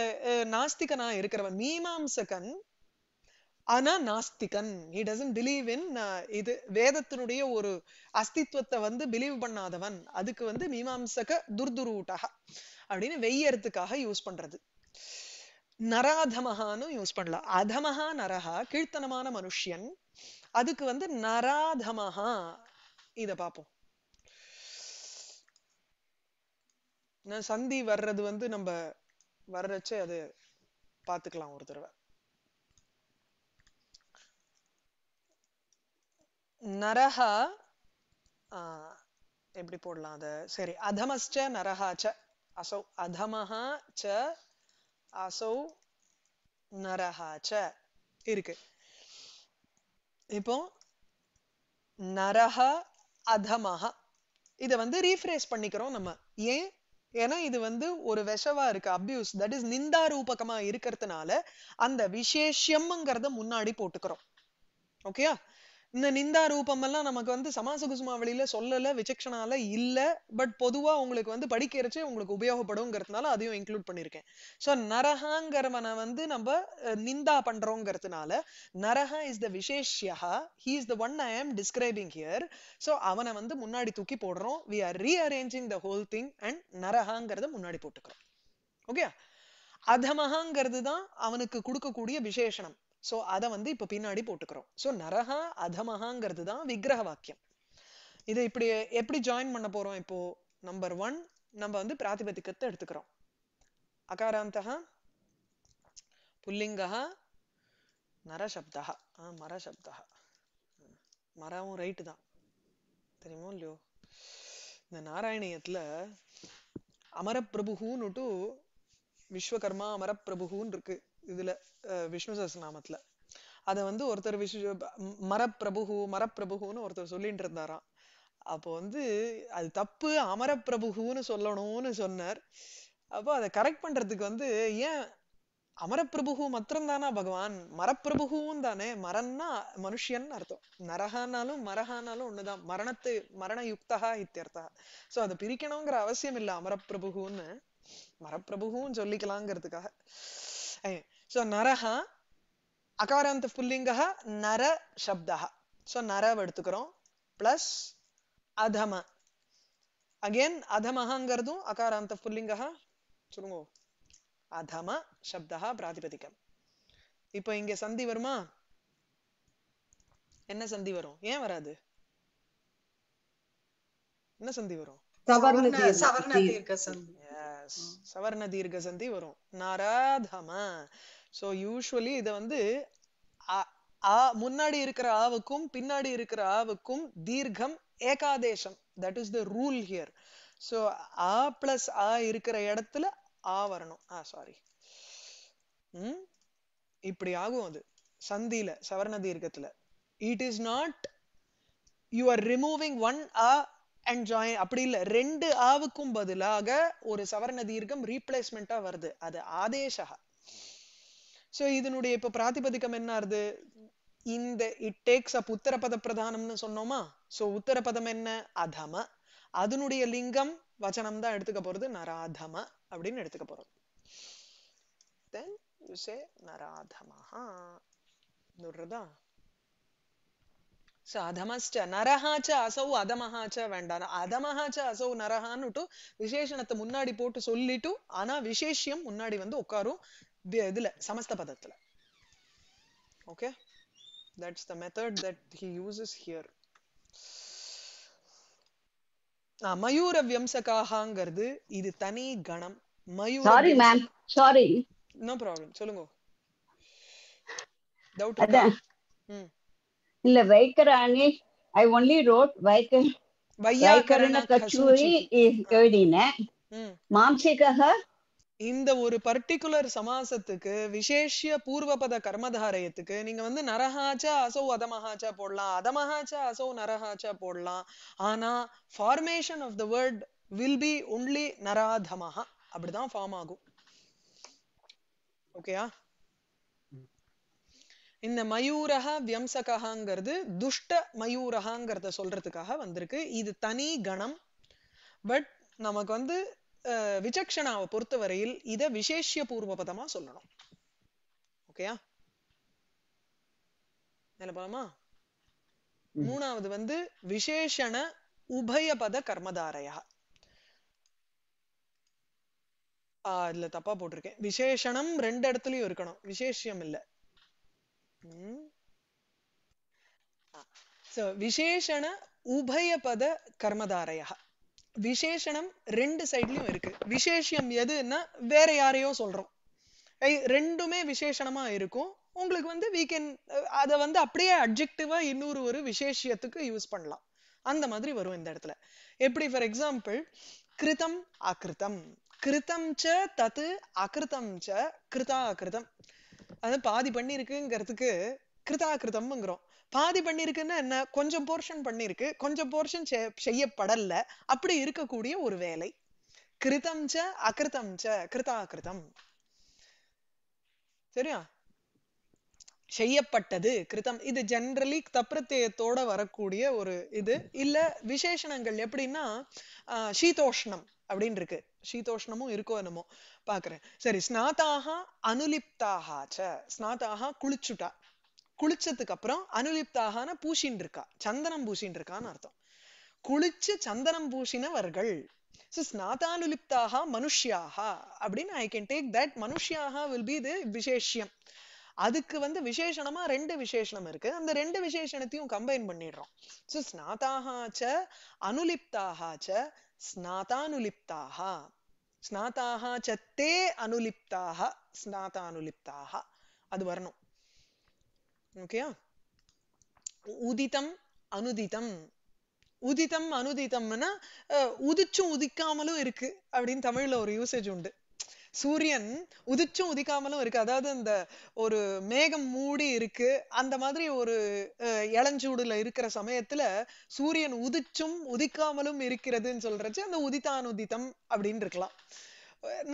A: நாஸ்திகனா இருக்கிறவன் மீமாம்சகன் அனநாஸ்திகன் ஹி டசன்ட் பிலீவ் இன் இது வேதத்தினுடைய ஒரு அஸ்தித்வத்தை வந்து பிலீவ் பண்ணாதவன் அதுக்கு வந்து மீமாம்சக துர்துருட்டக அப்படின்னு வெய்யறதுக்காக யூஸ் பண்றது நராதமஹான்னு யூஸ் பண்ணலாம் அதமஹா நரஹா கீழ்த்தனமான மனுஷியன் அதுக்கு வந்து நராதமஹா இத பார்ப்போம் சந்தி வர்றது வந்து நம்ம வர்றச்சே அது பார்த்துக்கலாம் ஒரு தடவை நரஹ எப்படி போடலாம் அது சரி அதமஸ்ச நரஹாச்ச அசௌ அதமஹா ச அசௌ நரஹாச்ச இருக்கு இப்போ நரஹ அதமஹ இதை வந்து ரீஃப்ரேஸ் பண்ணிக்கிறோம் நம்ம ஏன் ஏன்னா இது வந்து ஒரு விஷவா இருக்கு அபியூஸ் தட் இஸ் நிந்தா ரூபகமா இருக்கிறதுனால அந்த விசேஷம்ங்கிறத முன்னாடி போட்டுக்கிறோம் ஓகேயா இந்த நிந்தா ரூபமெல்லாம் நமக்கு வந்து சமாச குசுமாவளியில சொல்லல விசக்ஷனால இல்ல பட் பொதுவா உங்களுக்கு வந்து படிக்கிறச்சு உங்களுக்கு உபயோகப்படுங்கிறதுனால அதையும் இன்க்ளூட் பண்ணிருக்கேன் சோ நரகாங்கிறவனை வந்து நம்ம நிந்தா பண்றோங்கிறதுனால நரஹா இஸ் த விசேஷியா he is the one I am describing here so அவனை வந்து முன்னாடி தூக்கி போடுறோம் we are rearranging the whole thing and நரஹாங்கிறத முன்னாடி போட்டுக்கிறோம் ஓகே அதமஹாங்கிறது தான் அவனுக்கு கொடுக்கக்கூடிய விசேஷனம் ஸோ அதை வந்து இப்போ பின்னாடி போட்டுக்கிறோம் ஸோ நரகா அதமஹாங்கிறது தான் விக்கிரக வாக்கியம் இது இப்படி எப்படி ஜாயின் பண்ண போகிறோம் இப்போ நம்பர் ஒன் நம்ம வந்து பிராதிபதிக்கத்தை எடுத்துக்கிறோம் அகாராந்தகா புல்லிங்கா நரசப்தா ஆ மரசப்தா மரமும் ரைட்டு தான் தெரியுமோ இல்லையோ இந்த நாராயணியத்தில் அமரப்பிரபுகுன்னுட்டு விஸ்வகர்மா அமரப்பிரபுகுன்னு இருக்கு இதுல விஷ்ணு நாமத்துல அதை வந்து ஒருத்தர் விஷ மரப்பிரபுகு மரப்பிரபுகுன்னு ஒருத்தர் சொல்லிட்டு இருந்தாராம் அப்போ வந்து அது தப்பு அமரப்பிரபுகுன்னு சொல்லணும்னு சொன்னார் அப்போ அதை கரெக்ட் பண்றதுக்கு வந்து ஏன் அமரப்பிரபுகு மாத்திரம் தானா பகவான் மரப்பிரபுகுவும் தானே மரன்னா மனுஷியன் அர்த்தம் நரகானாலும் மரகானாலும் ஒண்ணுதான் மரணத்தை மரண யுக்தா இத்தியர்த்தா சோ அதை பிரிக்கணுங்கிற அவசியம் இல்லை அமரப்பிரபுகுன்னு மரப்பிரபுவும் சொல்லிக்கலாங்கிறதுக்காக so naraha அகாராந்த புல்லிங்கா நர சப்தா ஸோ நரவ் எடுத்துக்கிறோம் பிளஸ் அதம அகெயின் அதமஹங்கிறதும் அகாராந்த புல்லிங்கா சொல்லுங்க அதம சப்தா பிராதிபதிக்கம் இப்போ இங்க சந்தி வருமா என்ன சந்தி வரும் ஏன் வராது என்ன சந்தி வரும் சவர்ண தீர்க்க சந்தி வரும் நாராதம ஸோ யூஸ்வலி இதை வந்து ஆ முன்னாடி இருக்கிற ஆவுக்கும் பின்னாடி இருக்கிற ஆவுக்கும் தீர்க்கம் ஏகாதேசம் that is the rule here so ஆ பிளஸ் ஆ இருக்கிற இடத்துல ஆ வரணும் ஆ சாரி ம் இப்படி ஆகும் அது சந்தியில சவர்ண தீர்க்கத்துல it is not you are removing one ஆ அண்ட் ஜாயின் அப்படி இல்லை ரெண்டு ஆவுக்கும் பதிலாக ஒரு சவர்ண தீர்க்கம் ரீப்ளேஸ்மெண்ட்டாக வருது அது ஆதேஷா சோ இதனுடைய இப்போ பிராதிபதிக்கம் என்ன ஆறுது இந்த இட் டேக்ஸ் அப் உத்தரபத பிரதானம்னு சொன்னோமா சோ உத்தரபதம் என்ன அதம அதனுடைய லிங்கம் வச்சனம் தான் எடுத்துக்க போறது நராதம அப்படின்னு எடுத்துக்க போறோம் தென் யூ சே நராதமஹா நுடுறதா ಸೊ ಅಧಮಶ್ಚ ನರಹ ಚ வேண்டாம் அசௌ நரஹான்னுட்டு விசேஷணத்தை முன்னாடி போட்டு சொல்லிட்டு ஆனா விசேஷியம் முன்னாடி வந்து உட்காரும் இதுல சமஸ்த பதத்துல okay that's the method that he uses here மயூர வியம்சகாகங்கிறது இது தனி கணம் மயூர் sorry ma'am sorry no problem சொல்லுங்க டவுட் அதான்
B: இல்ல வைக்கரானே ஐ ஒன்லி ரோட் வைக்க வைக்கரன கச்சூரி எழுதினேன் மாம்சிகக
A: இந்த ஒரு பர்டிகுலர் சமாசத்துக்கு விசேஷ பூர்வபத கர்மதாரயத்துக்கு நீங்க வந்து நரஹாச்சா அசோ அதமஹாச்சா போடலாம் அதமஹாச்சா அசோ நரஹாச்சா போடலாம் ஆனா formation of the word will be only நராதமஹா அப்படிதான் ஃபார்ம் ஆகும் ஓகேயா இந்த மயூரஹா வியம்சகாங்கிறது துஷ்ட மயூரகாங்கிறத சொல்றதுக்காக வந்திருக்கு இது தனி கணம் பட் நமக்கு வந்து விசக்ஷணாவை பொறுத்தவரையில் இதை விசேஷிய பூர்வ பதமா சொல்லணும் ஓகேயா போலாமா மூணாவது வந்து விசேஷண உபயபத கர்மதாரையா ஆஹ் இதுல தப்பா போட்டிருக்கேன் விசேஷனம் ரெண்டு இடத்துலயும் இருக்கணும் விசேஷம் இல்ல விசேஷண உபயபத கர்மதாரையா விசேஷனம் ரெண்டு சைட்லயும் இருக்கு விசேஷம் எதுன்னா வேற யாரையோ சொல்றோம் ரெண்டுமே விசேஷனமா இருக்கும் உங்களுக்கு வந்து வீ கேன் அதை வந்து அப்படியே அப்ஜெக்டிவா இன்னொரு ஒரு விசேஷத்துக்கு யூஸ் பண்ணலாம் அந்த மாதிரி வரும் இந்த இடத்துல எப்படி ஃபார் எக்ஸாம்பிள் கிருதம் அகிருதம் கிருதம் ச தத்து அகிருதம் ச கிருதா அகிருதம் அது பாதி பண்ணி கிருதா கிருதம்ங்கிறோம் பாதி பண்ணியிருக்குன்னா என்ன கொஞ்சம் போர்ஷன் பண்ணியிருக்கு கொஞ்சம் போர்ஷன் செய்யப்படல அப்படி இருக்கக்கூடிய ஒரு வேலை கிருதம் ச அகிருதம் ச கிருதாகிருதம் சரியா செய்யப்பட்டது கிருதம் இது ஜென்ரலி தப்பிரத்தியத்தோட வரக்கூடிய ஒரு இது இல்ல விசேஷணங்கள் எப்படின்னா சீதோஷ்ணம் அப்படின்னு இருக்கு சீதோஷ்ணமும் இருக்கோ என்னமோ பாக்குறேன் சரி ஸ்நாதாக அனுலிப்தாக ச ஸ்நாதாக குளிச்சுட்டா குளிச்சதுக்கு அப்புறம் அனுலிப்தாகான பூசின் இருக்கா சந்தனம் பூசின் இருக்கான்னு அர்த்தம் குளிச்சு சந்தனம் பூசினவர்கள் ஸோ ஸ்நாதானுலிப்தாக மனுஷியாக அப்படின்னு ஐ கேன் டேக் தட் மனுஷியாக வில் பி இது விசேஷியம் அதுக்கு வந்து விசேஷணமா ரெண்டு விசேஷணம் இருக்கு அந்த ரெண்டு விசேஷணத்தையும் கம்பைன் பண்ணிடுறோம் ஸோ ஸ்நாதாகாச்ச அனுலிப்தாகாச்ச ஸ்நாதானுலிப்தாக ஸ்நாதாக சத்தே அனுலிப்தாக ஸ்நாதானுலிப்தாக அது வரணும் ஓகேயா உதிதம் அனுதிதம் உதிதம் அனுதிதம்னா உதிச்சும் உதிக்காமலும் இருக்கு அப்படின்னு தமிழ்ல ஒரு யூசேஜ் உண்டு சூரியன் உதிச்சும் உதிக்காமலும் இருக்கு அதாவது அந்த ஒரு மேகம் மூடி இருக்கு அந்த மாதிரி ஒரு இளஞ்சூடுல இருக்கிற சமயத்துல சூரியன் உதிச்சும் உதிக்காமலும் இருக்கிறதுன்னு சொல்றச்சு அந்த உதித்தானுதித்தம் அப்படின்னு இருக்கலாம்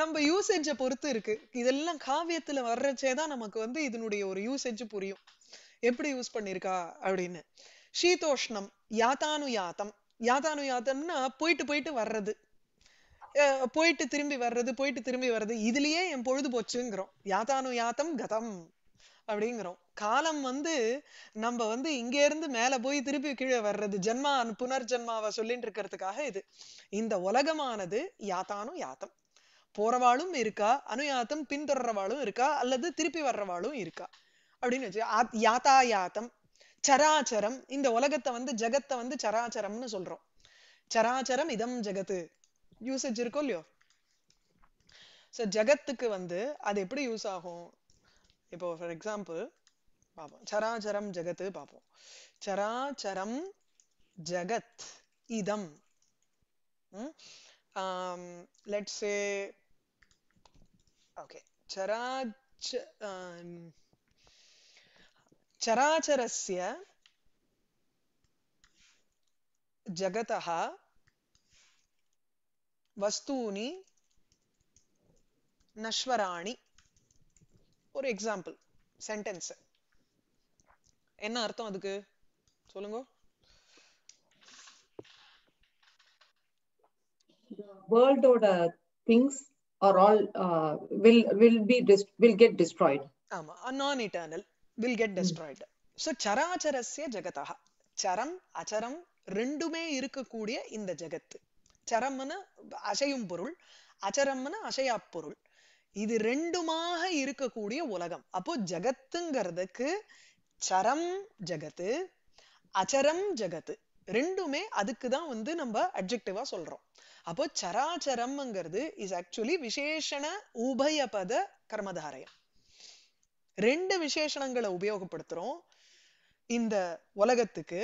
A: நம்ம யூசேஜை பொறுத்து இருக்கு இதெல்லாம் காவியத்துல வர்றச்சே தான் நமக்கு வந்து இதனுடைய ஒரு யூசேஜ் புரியும் எப்படி யூஸ் பண்ணியிருக்கா அப்படின்னு சீதோஷ்ணம் யாத்தானுயாத்தம் யாத்தானுயாத்தம்னா போயிட்டு போயிட்டு வர்றது போயிட்டு திரும்பி வர்றது போயிட்டு திரும்பி வர்றது இதுலயே என் பொழுது போச்சுங்கிறோம் யாத்தானுயாத்தம் கதம் அப்படிங்கிறோம் காலம் வந்து நம்ம வந்து இங்க இருந்து மேல போய் திருப்பி கீழே வர்றது ஜென்மா புனர்ஜென்மாவை சொல்லிட்டு இருக்கிறதுக்காக இது இந்த உலகமானது யாத்தானு யாத்தம் போறவாளும் இருக்கா அனுயாத்தம் பின்தொடர்றவாளும் இருக்கா அல்லது திருப்பி வர்றவாளும் இருக்கா அப்படின்னு வச்சு யாத்தாயாத்தம் சராச்சரம் இந்த உலகத்தை வந்து ஜெகத்தை வந்து சராச்சரம்னு சொல்றோம் சராச்சரம் இதம் ஜெகத்து யூசேஜ் இருக்கோ இல்லையோ ஸோ ஜெகத்துக்கு வந்து அது எப்படி யூஸ் ஆகும் இப்போ ஃபார் எக்ஸாம்பிள் பார்ப்போம் சராச்சரம் ஜெகத்து பார்ப்போம் சராச்சரம் ஜெகத் இதம் லெட்ஸ் ஓகே சராச்ச चराचरस्य जगतः வஸ்தூனி நஸ்வராணி ஒரு எக்ஸாம்பிள் சென்டென்ஸ் என்ன அர்த்தம் அதுக்கு சொல்லுங்க
B: வேர்ல்டோட things are all will will be will get destroyed
A: ஆமா நான் eternal will get destroyed so சராச்சரஸ்ய ஜெகதா சரம் அச்சரம் ரெண்டுமே இருக்கக்கூடிய இந்த ஜெகத்து சரம்னு அசையும் பொருள் அச்சரம்னு அசையா பொருள் இது ரெண்டுமாக இருக்கக்கூடிய உலகம் அப்போ ஜகத்துங்கிறதுக்கு சரம் ஜகத்து அச்சரம் ஜகத்து ரெண்டுமே அதுக்கு தான் வந்து நம்ம அப்ஜெக்டிவா சொல்றோம் அப்போ சராச்சரம்ங்கிறது இஸ் ஆக்சுவலி விசேஷண உபயபத கர்மதாரயம் ரெண்டு விசேஷணங்களை உபயோகப்படுத்துறோம் இந்த உலகத்துக்கு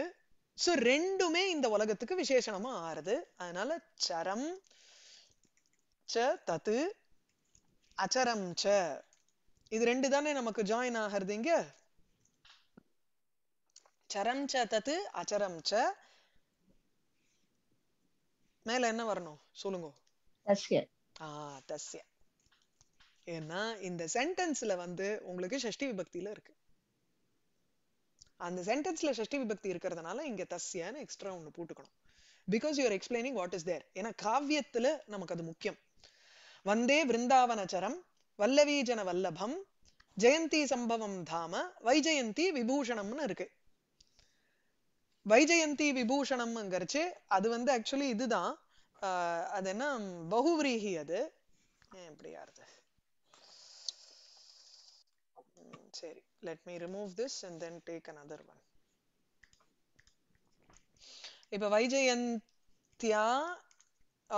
A: ஸோ ரெண்டுமே இந்த உலகத்துக்கு விசேஷணமா ஆறுது அதனால சரம் ச தத்து அச்சரம் ச இது ரெண்டு தானே நமக்கு ஜாயின் ஆகிறது இங்க சரம் ச தத்து அச்சரம் ச மேல என்ன வரணும் சொல்லுங்க தஸ்ய ஆ ஏன்னா இந்த சென்டென்ஸ்ல வந்து உங்களுக்கு ஷஷ்டி விபக்தியில இருக்கு அந்த சென்டென்ஸ்ல ஷஷ்டி விபக்தி இருக்கிறதுனால இங்க தஸ்யான்னு எக்ஸ்ட்ரா ஒன்று போட்டுக்கணும் because you are explaining what is there ஏன்னா காவியத்துல நமக்கு அது முக்கியம் வந்தே விருந்தாவனச்சரம் வல்லவீஜன வல்லபம் ஜெயந்தி சம்பவம் தாம வைஜெயந்தி விபூஷணம்னு இருக்கு வைஜெயந்தி விபூஷணம்ங்கிறச்சு அது வந்து ஆக்சுவலி இதுதான் அது என்ன பகுவிரீகி அது ஏன் இப்படியா இருக்கு சரி let me remove this and then take another one இப்போ வைஜெயந்தியா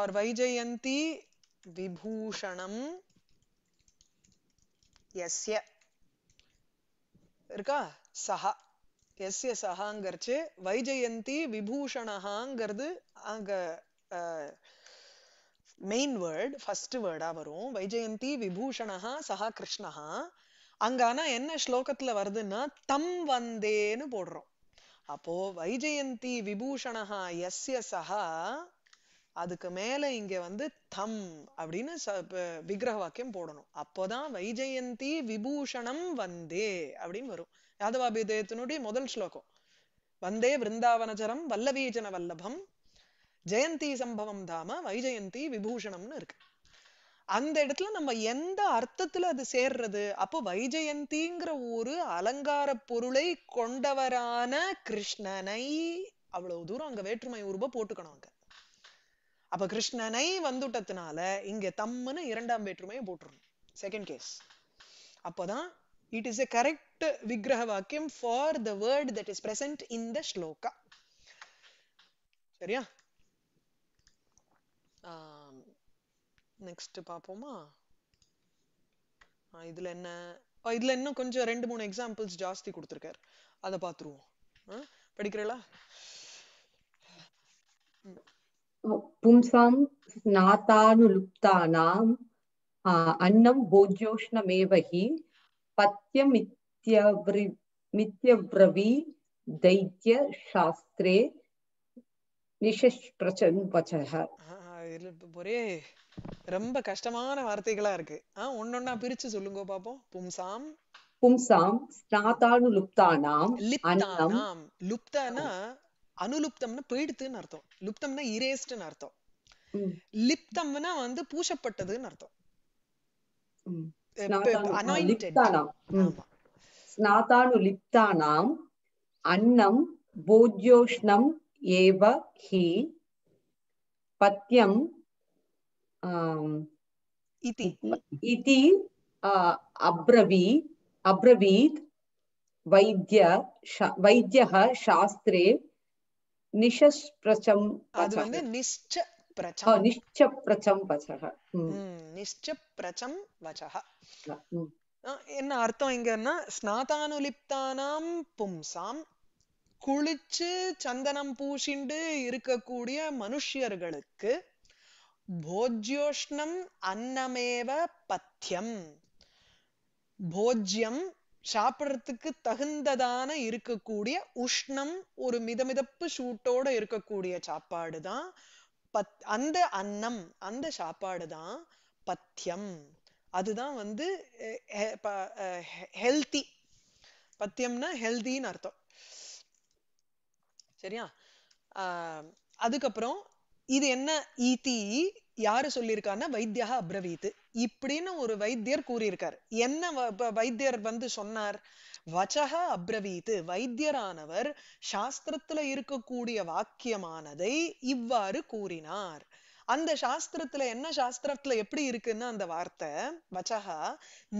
A: ஆர் வைஜெயந்தி விபூஷணம் எஸ்ய இருக்கா சஹா எஸ்ய சஹாங்கிறச்சு வைஜெயந்தி விபூஷணஹாங்கிறது அங்க மெயின் வேர்ட் ஃபர்ஸ்ட் வேர்டா வரும் வைஜெயந்தி விபூஷணஹா சஹா கிருஷ்ணஹா அங்க ஆனா என்ன ஸ்லோகத்துல வருதுன்னா தம் வந்தேன்னு போடுறோம் அப்போ வைஜெயந்தி விபூஷணஹா எஸ்ய சஹா அதுக்கு மேல இங்க வந்து தம் அப்படின்னு விக்கிரக வாக்கியம் போடணும் அப்போதான் வைஜெயந்தி விபூஷணம் வந்தே அப்படின்னு வரும் யாதவாபிதயத்தினுடைய முதல் ஸ்லோகம் வந்தே விருந்தாவனச்சரம் வல்லவீஜன வல்லபம் ஜெயந்தி சம்பவம் தாம வைஜெயந்தி விபூஷணம்னு இருக்கு அந்த இடத்துல நம்ம எந்த அர்த்தத்துல அது சேர்றது அப்போ வைஜெயந்திங்கிற ஒரு அலங்கார பொருளை கொண்டவரான கிருஷ்ணனை அவ்வளவு தூரம் அங்க வேற்றுமை உருவ போட்டுக்கணும் அங்க அப்ப கிருஷ்ணனை வந்துட்டதுனால இங்க தம்முன்னு இரண்டாம் வேற்றுமையை போட்டுருணும் செகண்ட் கேஸ் அப்போதான் இட் இஸ் எ கரெக்ட் விக்கிரக வாக்கியம் for the word that is present in the shloka சரியா ஆஹ் நெக்ஸ்ட் பார்ப்போமா இதுல என்ன இதுல இன்னும் கொஞ்சம் ரெண்டு மூணு எக்ஸாம்பிள்ஸ் ஜாஸ்தி கொடுத்துருக்காரு அதை பார்த்துருவோம் படிக்கிறீங்களா
B: பும்சாம் ஸ்நாதானுலுப்தானாம் அன்னம் போஜோஷ்ணமேவஹி பத்தியமித்யவ்ரி மித்யவ்ரவி தைத்திய சாஸ்திரே நிஷஸ்பிரச்சன் வச்சக
A: ஒரே ரொம்ப கஷ்டமான வார்த்தைகளா இருக்கு ஆஹ் ஒன்னொன்னா பிரிச்சு சொல்லுங்க பாப்போம் பும்சாம்
B: பும்சாம் ஸ்நாதானு லுப்தானாம் லிப்தானாம்
A: லுப்தானா அனுலுப்தம்னா போயிடுத்துன்னு அர்த்தம் லுப்தம்னா இரேஸ்ட்னு அர்த்தம் லிப்தம்னா வந்து பூசப்பட்டதுன்னு அர்த்தம்
B: அன்னம் போஜ்யோஷ்ணம் ஏவ पत्यम् इति अब्रवी अब्रवीत् वैद्य वैद्यः शास्त्रे निशस्प्रचम् அது வந்து
A: நிச்ச பிரச்சம் நிச்ச
B: பிரச்சம் வச்சஹ
A: நிச்ச பிரச்சம் வச்சஹ என்ன அர்த்தம் இங்கன்னா ஸ்நாதானுலிப்தானாம் பும்சாம் குளிச்சு சந்தனம் பூசிண்டு இருக்கக்கூடிய மனுஷியர்களுக்கு போஜ்யோஷ்ணம் அன்னமேவ பத்தியம் போஜ்யம் சாப்பிட்றதுக்கு தகுந்ததான இருக்கக்கூடிய உஷ்ணம் ஒரு மிதமிதப்பு சூட்டோட இருக்கக்கூடிய சாப்பாடு தான் பத் அந்த அன்னம் அந்த சாப்பாடு தான் பத்தியம் அதுதான் வந்து ஹெல்த்தி பத்தியம்னா ஹெல்தின்னு அர்த்தம் சரியா அதுக்கப்புறம் இது என்ன ஈதி யாரு சொல்லியிருக்காருன்னா வைத்தியா அப்ரவீத் இப்படின்னு ஒரு வைத்தியர் கூறியிருக்கார் என்ன வைத்தியர் வந்து சொன்னார் வச்சக அப்ரவீத் வைத்தியரானவர் சாஸ்திரத்துல இருக்கக்கூடிய வாக்கியமானதை இவ்வாறு கூறினார் அந்த சாஸ்திரத்துல என்ன சாஸ்திரத்துல எப்படி இருக்குன்னு அந்த வார்த்தை வச்சக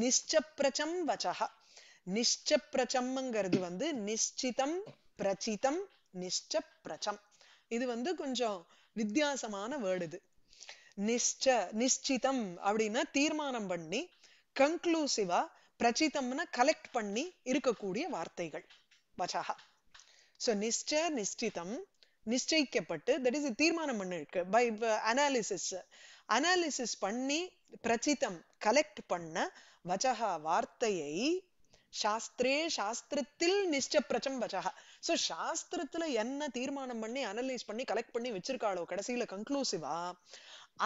A: நிச்சப்பிரச்சம் வச்சகா நிச்சப்பிரச்சம்ங்கிறது வந்து நிச்சிதம் பிரச்சிதம் நிஷ்ட பிரச்சம் இது வந்து கொஞ்சம் வித்தியாசமான வேர்டு இது நிஷ்ட நிச்சிதம் அப்படின்னா தீர்மானம் பண்ணி கன்க்ளூசிவா பிரச்சிதம்னா கலெக்ட் பண்ணி இருக்கக்கூடிய வார்த்தைகள் வச்சகா ஸோ நிஷ்ட நிஷ்டிதம் நிச்சயிக்கப்பட்டு தட் இஸ் தீர்மானம் பண்ணிருக்கு பை அனாலிசிஸ் அனாலிசிஸ் பண்ணி பிரச்சிதம் கலெக்ட் பண்ண வச்சகா வார்த்தையை சாஸ்திரே சாஸ்திரத்தில் நிஷ்ட பிரச்சம்பச்சகா ஸோ சாஸ்திரத்துல என்ன தீர்மானம் பண்ணி அனலைஸ் பண்ணி கலெக்ட் பண்ணி வச்சிருக்காளோ கடைசியில கன்க்ளூசிவா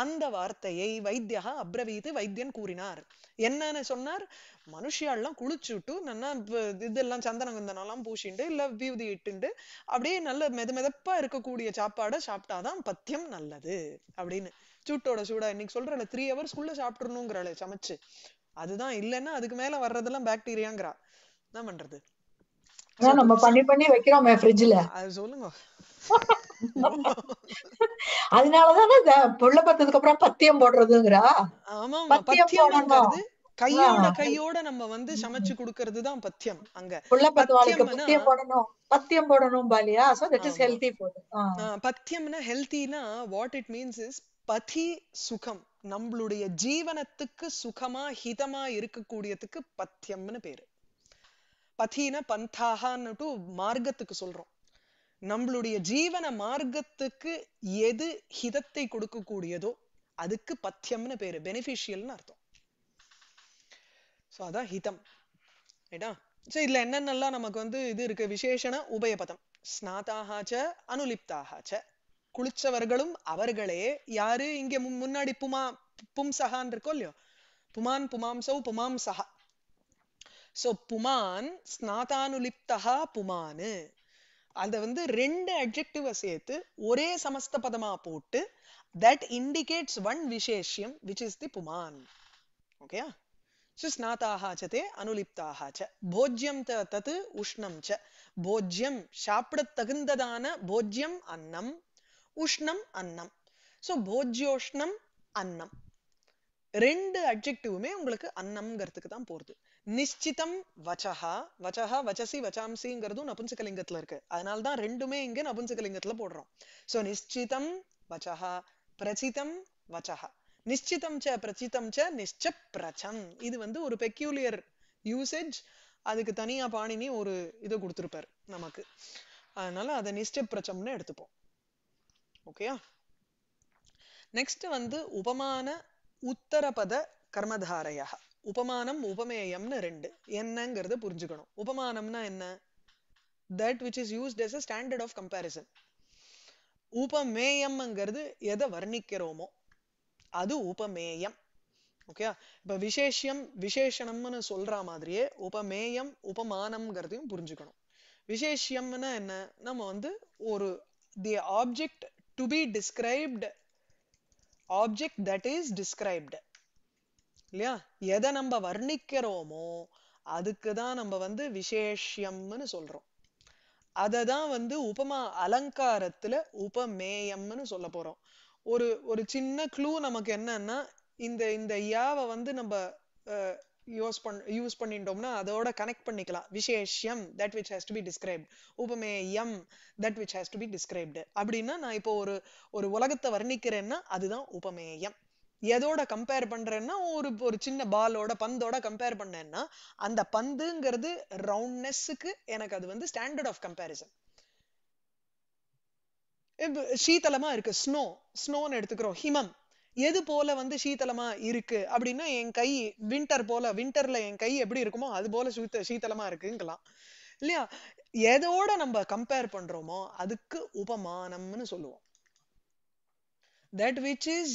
A: அந்த வார்த்தையை வைத்தியா அப்ரவீது வைத்தியன் கூறினார் என்னன்னு சொன்னார் மனுஷியாலாம் குளிச்சுட்டு நல்லா இதெல்லாம் சந்தனகந்தனெல்லாம் பூசிண்டு இல்ல வியூதி இட்டுண்டு அப்படியே நல்ல மெது மெதப்பா இருக்கக்கூடிய சாப்பாடை சாப்பிட்டாதான் பத்தியம் நல்லது அப்படின்னு சூட்டோட சூடா இன்னைக்கு சொல்றேன் த்ரீ ஹவர்ஸ் ஹவர்ஸ்க்குள்ள சாப்பிட்டுறணுங்கிறாள் சமைச்சு அதுதான் இல்லைன்னா அதுக்கு மேல வர்றதெல்லாம் பாக்டீரியாங்கிறா என்ன பண்றது நம்ம பண்ணி
B: பண்ணி வைக்கிறோமே ஃப்ரிட்ஜ்ல அது சொல்லுங்க அதனாலதானே புள்ள பத்ததுக்கு அப்புறம் பத்தியம் போடுறதுங்கிறா ஆமா பத்தியம் கையோட கையோட
A: நம்ம வந்து சமைச்சு குடுக்கறதுதான் பத்தியம் அங்க புள்ள பத்தியம் போடணும்
B: பத்தியம் போடணும் பாலியா
A: so that is healthy food பத்தியம்னா ஹெல்தினா வாட் இட் மீன்ஸ் இஸ் பதி சுகம் நம்மளுடைய ஜீவனத்துக்கு சுகமா ஹிதமா இருக்கக்கூடியதுக்கு பத்தியம்னு பேரு பத்தின பந்தாகான்னு மார்க்கத்துக்கு சொல்றோம் நம்மளுடைய ஜீவன மார்க்கத்துக்கு எது ஹிதத்தை கொடுக்கக்கூடியதோ அதுக்கு பத்தியம்னு பேரு பெனிஃபிஷியல்னு அர்த்தம் அதான் ஹிதம் ரைட்டா சோ இதுல என்னென்னலாம் நமக்கு வந்து இது இருக்கு விசேஷன உபயபதம் ஸ்நாதாகாச்ச அனுலிப்தாகாச்ச குளிச்சவர்களும் அவர்களே யாரு இங்க முன்னாடி புமா பும்சகான் இருக்கோ இல்லையோ புமான் புமாம்சௌ புமாம் சோ புமான் ஸ்நாதானுலிப்தகா புமானு அத வந்து ரெண்டு அப்ஜெக்டிவ சேர்த்து ஒரே சமஸ்த பதமா போட்டு தட் இண்டிகேட்ஸ் ஒன் விசேஷியம் விச் இஸ் தி புமான் ஓகே சுஸ்நாத்தாக சே அனுலிப்தாக தத்து உஷ்ணம் ச போஜ்யம் சாப்பிட தகுந்ததான போஜ்யம் அன்னம் உஷ்ணம் அன்னம் ஸோ போஜ்யோஷ்ணம் அன்னம் ரெண்டு அப்ஜெக்டிவுமே உங்களுக்கு அன்னம்ங்கிறதுக்கு தான் போகிறது நிச்சிதம் வச்சஹா வச்சஹா வச்சசி வச்சாம்சிங்கிறதும் நபுன்சகலிங்கத்தில் இருக்கு அதனால தான் ரெண்டுமே இங்கே நபுன்சகலிங்கத்தில் போடுறோம் ஸோ நிச்சிதம் வச்சஹா பிரச்சிதம் வச்சஹா நிச்சிதம் ச பிரச்சிதம் ச நிச்ச பிரச்சம் இது வந்து ஒரு பெக்யூலியர் யூசேஜ் அதுக்கு தனியா பாணினி ஒரு இதை கொடுத்துருப்பார் நமக்கு அதனால அதை நிச்சப் பிரச்சம்னு எடுத்துப்போம் ஓகேயா நெக்ஸ்ட் வந்து உபமான உத்தரபத கர்மதாரையாக உபமானம் உபமேயம்னு ரெண்டு என்னங்கிறத புரிஞ்சுக்கணும் உபமானம்னா என்ன that which is used as a standard of comparison உபமேயம்ங்கிறது எதை வர்ணிக்கிறோமோ அது உபமேயம் ஓகே இப்ப விசேஷம் விசேஷணம்னு சொல்ற மாதிரியே உபமேயம் உபமானம்ங்கிறதையும் புரிஞ்சுக்கணும் விசேஷம்னா என்ன நம்ம வந்து ஒரு the object to be described object that is described இல்லையா எதை நம்ம வர்ணிக்கிறோமோ அதுக்கு தான் நம்ம வந்து விசேஷியம்னு சொல்றோம் அதை தான் வந்து உபமா அலங்காரத்துல உபமேயம்னு சொல்ல போறோம் ஒரு ஒரு சின்ன க்ளூ நமக்கு என்னன்னா இந்த இந்த யாவை வந்து நம்ம யூஸ் பண் யூஸ் பண்ணிட்டோம்னா அதோட கனெக்ட் பண்ணிக்கலாம் விசேஷம் that which has to be described உபமேயம் that which has to be described அப்படின்னா நான் இப்போ ஒரு ஒரு உலகத்தை வர்ணிக்கிறேன்னா அதுதான் உபமேயம் எதோட கம்பேர் பண்றேன்னா ஒரு ஒரு சின்ன பாலோட பந்தோட கம்பேர் பண்ணேன்னா அந்த பந்துங்கிறது ரவுண்ட்னஸ்க்கு எனக்கு அது வந்து ஸ்டாண்டர்ட் ஆஃப் கம்பேரிசன் சீத்தலமா இருக்கு ஸ்னோ ஸ்னோன்னு எடுத்துக்கிறோம் ஹிமம் எது போல வந்து சீத்தலமா இருக்கு அப்படின்னா என் கை வின்டர் போல வின்டர்ல என் கை எப்படி இருக்குமோ அது போல சீத்த சீத்தலமா இருக்குங்கலாம் இல்லையா எதோட நம்ம கம்பேர் பண்றோமோ அதுக்கு உபமானம்னு சொல்லுவோம் that which is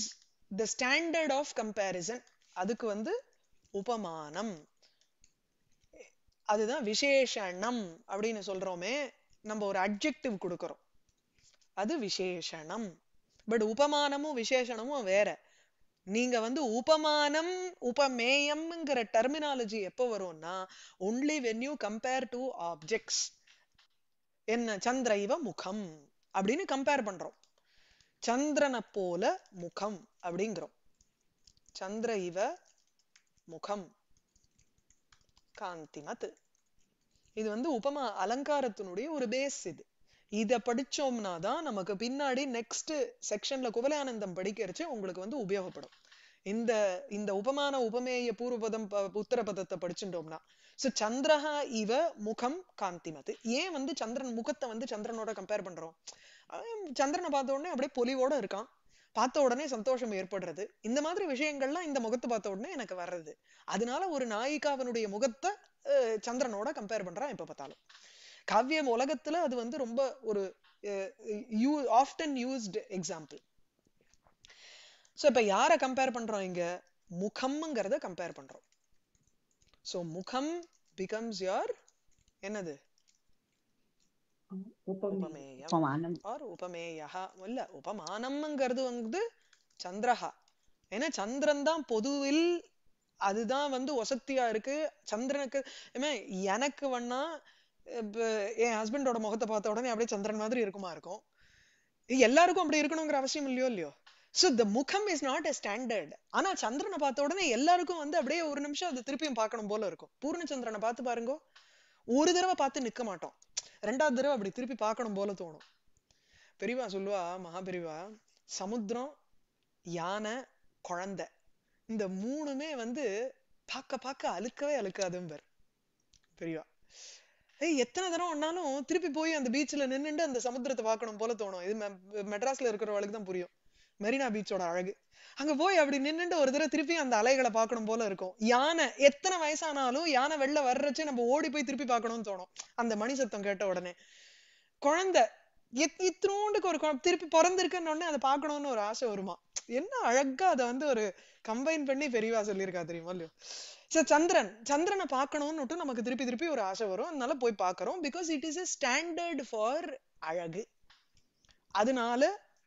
A: the standard of comparison அதுக்கு வந்து உபமானம் அதுதான் விசேஷணம் அப்படின்னு சொல்றோமே நம்ம ஒரு அப்ஜெக்டிவ் கொடுக்கறோம் அது விசேஷணம் பட் உபமானமும் விசேஷணமும் வேற நீங்க வந்து உபமானம் உபமேயம்ங்கிற டெர்மினாலஜி எப்போ வரும்னா only when you compare two objects என்ன சந்திரைவ முகம் அப்படின்னு கம்பேர் பண்றோம் சந்திரனை போல முகம் அப்படிங்கிறோம் சந்திர இவ முகம் காந்திமத் இது வந்து உபமா அலங்காரத்தினுடைய ஒரு பேஸ் இது இதை படிச்சோம்னா தான் நமக்கு பின்னாடி நெக்ஸ்ட் செக்ஷன்ல குவலையானந்தம் படிக்கிறச்சு உங்களுக்கு வந்து உபயோகப்படும் இந்த இந்த உபமான உபமேய பூர்வபதம் உத்தரபதத்தை படிச்சுட்டோம்னா சோ சந்திரஹா இவ முகம் காந்திமது ஏன் வந்து சந்திரன் முகத்தை வந்து சந்திரனோட கம்பேர் பண்றோம் சந்திரனை பார்த்த உடனே அப்படியே பொலிவோட இருக்கான் பார்த்த உடனே சந்தோஷம் ஏற்படுறது இந்த மாதிரி விஷயங்கள்லாம் இந்த முகத்தை பார்த்த உடனே எனக்கு வர்றது அதனால ஒரு நாயிகாவனுடைய அவனுடைய முகத்தை சந்திரனோட கம்பேர் பண்றான் எப்ப பார்த்தாலும் காவியம் உலகத்துல அது வந்து ரொம்ப ஒரு you often used example so இப்போ யாரை கம்பேர் பண்றோம் இங்க முகம்ங்கிறத கம்பேர் பண்றோம் ஸோ முகம் பிகம்ஸ் யோர் என்னது உபமேயம் ஆர் உபமேயா இல்ல உபமானம்ங்கிறது வந்து சந்திரஹா ஏன்னா சந்திரன் தான் பொதுவில் அதுதான் வந்து ஒசத்தியா இருக்கு சந்திரனுக்கு எனக்கு வேணா என் ஹஸ்பண்டோட முகத்தை பார்த்த உடனே அப்படியே சந்திரன் மாதிரி இருக்குமா இருக்கும் எல்லாருக்கும் அப்படி இருக்கணுங்கிற அவசியம் இல்லையோ இல்லையோ ஸோ த முகம் இஸ் நாட் அ ஸ்டாண்டர்ட் ஆனா சந்திரனை பார்த்த உடனே எல்லாருக்கும் வந்து அப்படியே ஒரு நிமிஷம் அதை திருப்பியும் பார்க்கணும் போல இருக்கும் பூர்ணச்சந்திரனை பார்த்து பாருங்க ஒரு தடவை பார்த்து நிக்க மாட்டோம் ரெண்டாவது தடவை அப்படி திருப்பி பார்க்கணும் போல தோணும் பெரியவா சொல்லுவா மகாபெரிவா சமுத்திரம் யானை குழந்தை இந்த மூணுமே வந்து பார்க்க பார்க்க அழுக்கவே அழுக்காதும்பர் பெரியவா ஏய் எத்தனை தடவை ஒன்னாலும் திருப்பி போய் அந்த பீச்ல நின்னுட்டு அந்த சமுத்திரத்தை பார்க்கணும் போல தோணும் இது மெட்ராஸ்ல இருக்கிறவளுக்கு தான் புரியும் மெரினா பீச்சோட அழகு அங்க போய் அப்படி நின்னுட்டு ஒரு தடவை திருப்பி அந்த அலைகளை பார்க்கணும் போல இருக்கும் யானை எத்தனை வயசானாலும் யானை வெளில வர்றச்சு நம்ம ஓடி போய் திருப்பி பார்க்கணும்னு தோணும் அந்த மணி சத்தம் கேட்ட உடனே குழந்தை இத்தினோண்டுக்கு ஒரு திருப்பி பிறந்திருக்குன்னு உடனே அதை பார்க்கணும்னு ஒரு ஆசை வருமா என்ன அழகா அதை வந்து ஒரு கம்பைன் பண்ணி பெரியவா சொல்லியிருக்கா தெரியுமா இல்லையோ ஸோ சந்திரன் சந்திரனை விட்டு நமக்கு திருப்பி திருப்பி ஒரு ஆசை வரும் அதனால போய் பார்க்குறோம் because it is a standard for அழகு அதனால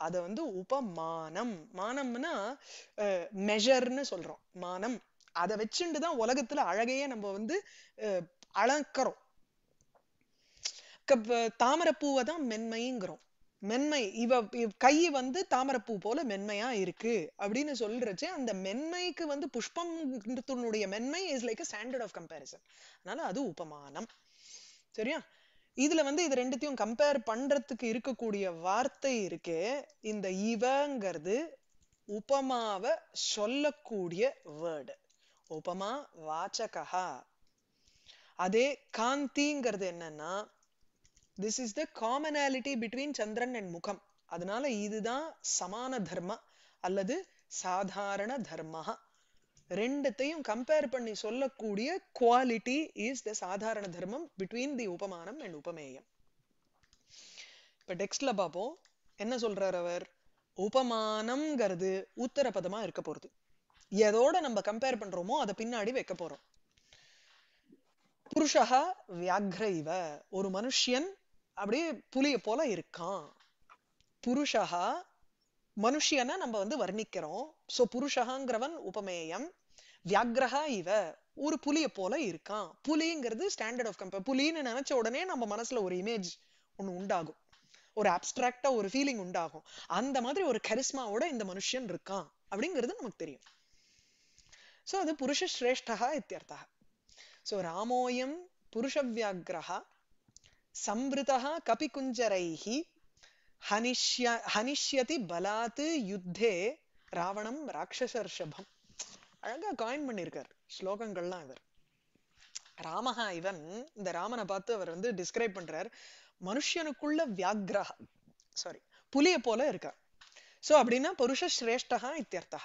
A: அதை வந்து உபமானம் மானம்னா மெஷர்னு சொல்றோம் மானம் அதை வச்சுட்டு தான் உலகத்துல அழகையே நம்ம வந்து அளக்கிறோம் தாமரைப்பூவை தான் மென்மைங்கிறோம் மென்மை இவ கை வந்து தாமரப்பூ போல மென்மையா இருக்கு அப்படின்னு சொல்றச்சு அந்த மென்மைக்கு வந்து புஷ்பம் மென்மை is like standard of comparison அதனால அது உபமானம் சரியா இதுல வந்து இது ரெண்டுத்தையும் கம்பேர் பண்றதுக்கு இருக்கக்கூடிய வார்த்தை இருக்கே இந்த இவங்கிறது உபமாவ சொல்லக்கூடிய வேர்டு உபமா வாச்சகா அதே காந்திங்கிறது என்னன்னா this is the commonality between சந்திரன் அண்ட் முகம் அதனால இதுதான் சமான தர்ம அல்லது சாதாரண தர்ம ரெண்டத்தையும் கம்பேர் பண்ணி சொல்லக்கூடிய குவாலிட்டி இஸ் த சாதாரண தர்மம் பிட்வீன் தி உபமானம் அண்ட் உபமேயம் இப்ப டெக்ஸ்ட்ல பார்ப்போம் என்ன சொல்றார் அவர் உபமானம்ங்கிறது உத்தர பதமா இருக்க போறது எதோட நம்ம கம்பேர் பண்றோமோ அதை பின்னாடி வைக்க போறோம் புருஷகா வியாக்ரைவ இவ ஒரு மனுஷியன் அப்படியே புலிய போல இருக்கான் புருஷா மனுஷியனை நம்ம வந்து வர்ணிக்கிறோம் சோ புருஷகாங்கிறவன் உபமேயம் வியாகிரகா இவ ஒரு புலிய போல இருக்கான் புலிங்கிறது ஸ்டாண்டர்ட் ஆஃப் கம்பேர் புலின்னு நினைச்ச உடனே நம்ம மனசுல ஒரு இமேஜ் ஒண்ணு உண்டாகும் ஒரு அப்டிராக்டா ஒரு ஃபீலிங் உண்டாகும் அந்த மாதிரி ஒரு கரிஸ்மாவோட இந்த மனுஷன் இருக்கான் அப்படிங்கிறது நமக்கு தெரியும் சோ அது புருஷ சிரேஷ்டா இத்தியர்த்தா சோ ராமோயம் புருஷ வியாகிரகா संवृतः कपिकुञ्जरैः ஹனிஷ்ய हनिष्यति பலாத்து யுத்தே ராவணம் ராட்சசர்ஷபம் அழகா காயின் பண்ணியிருக்கார் ஸ்லோகங்கள்லாம் இவர் ராமஹா இவன் இந்த ராமனை பார்த்து அவர் வந்து டிஸ்கிரைப் பண்றார் மனுஷனுக்குள்ள வியாக்ரஹ சாரி புலிய போல இருக்கா சோ அப்படின்னா புருஷ சிரேஷ்டா இத்தியர்த்தா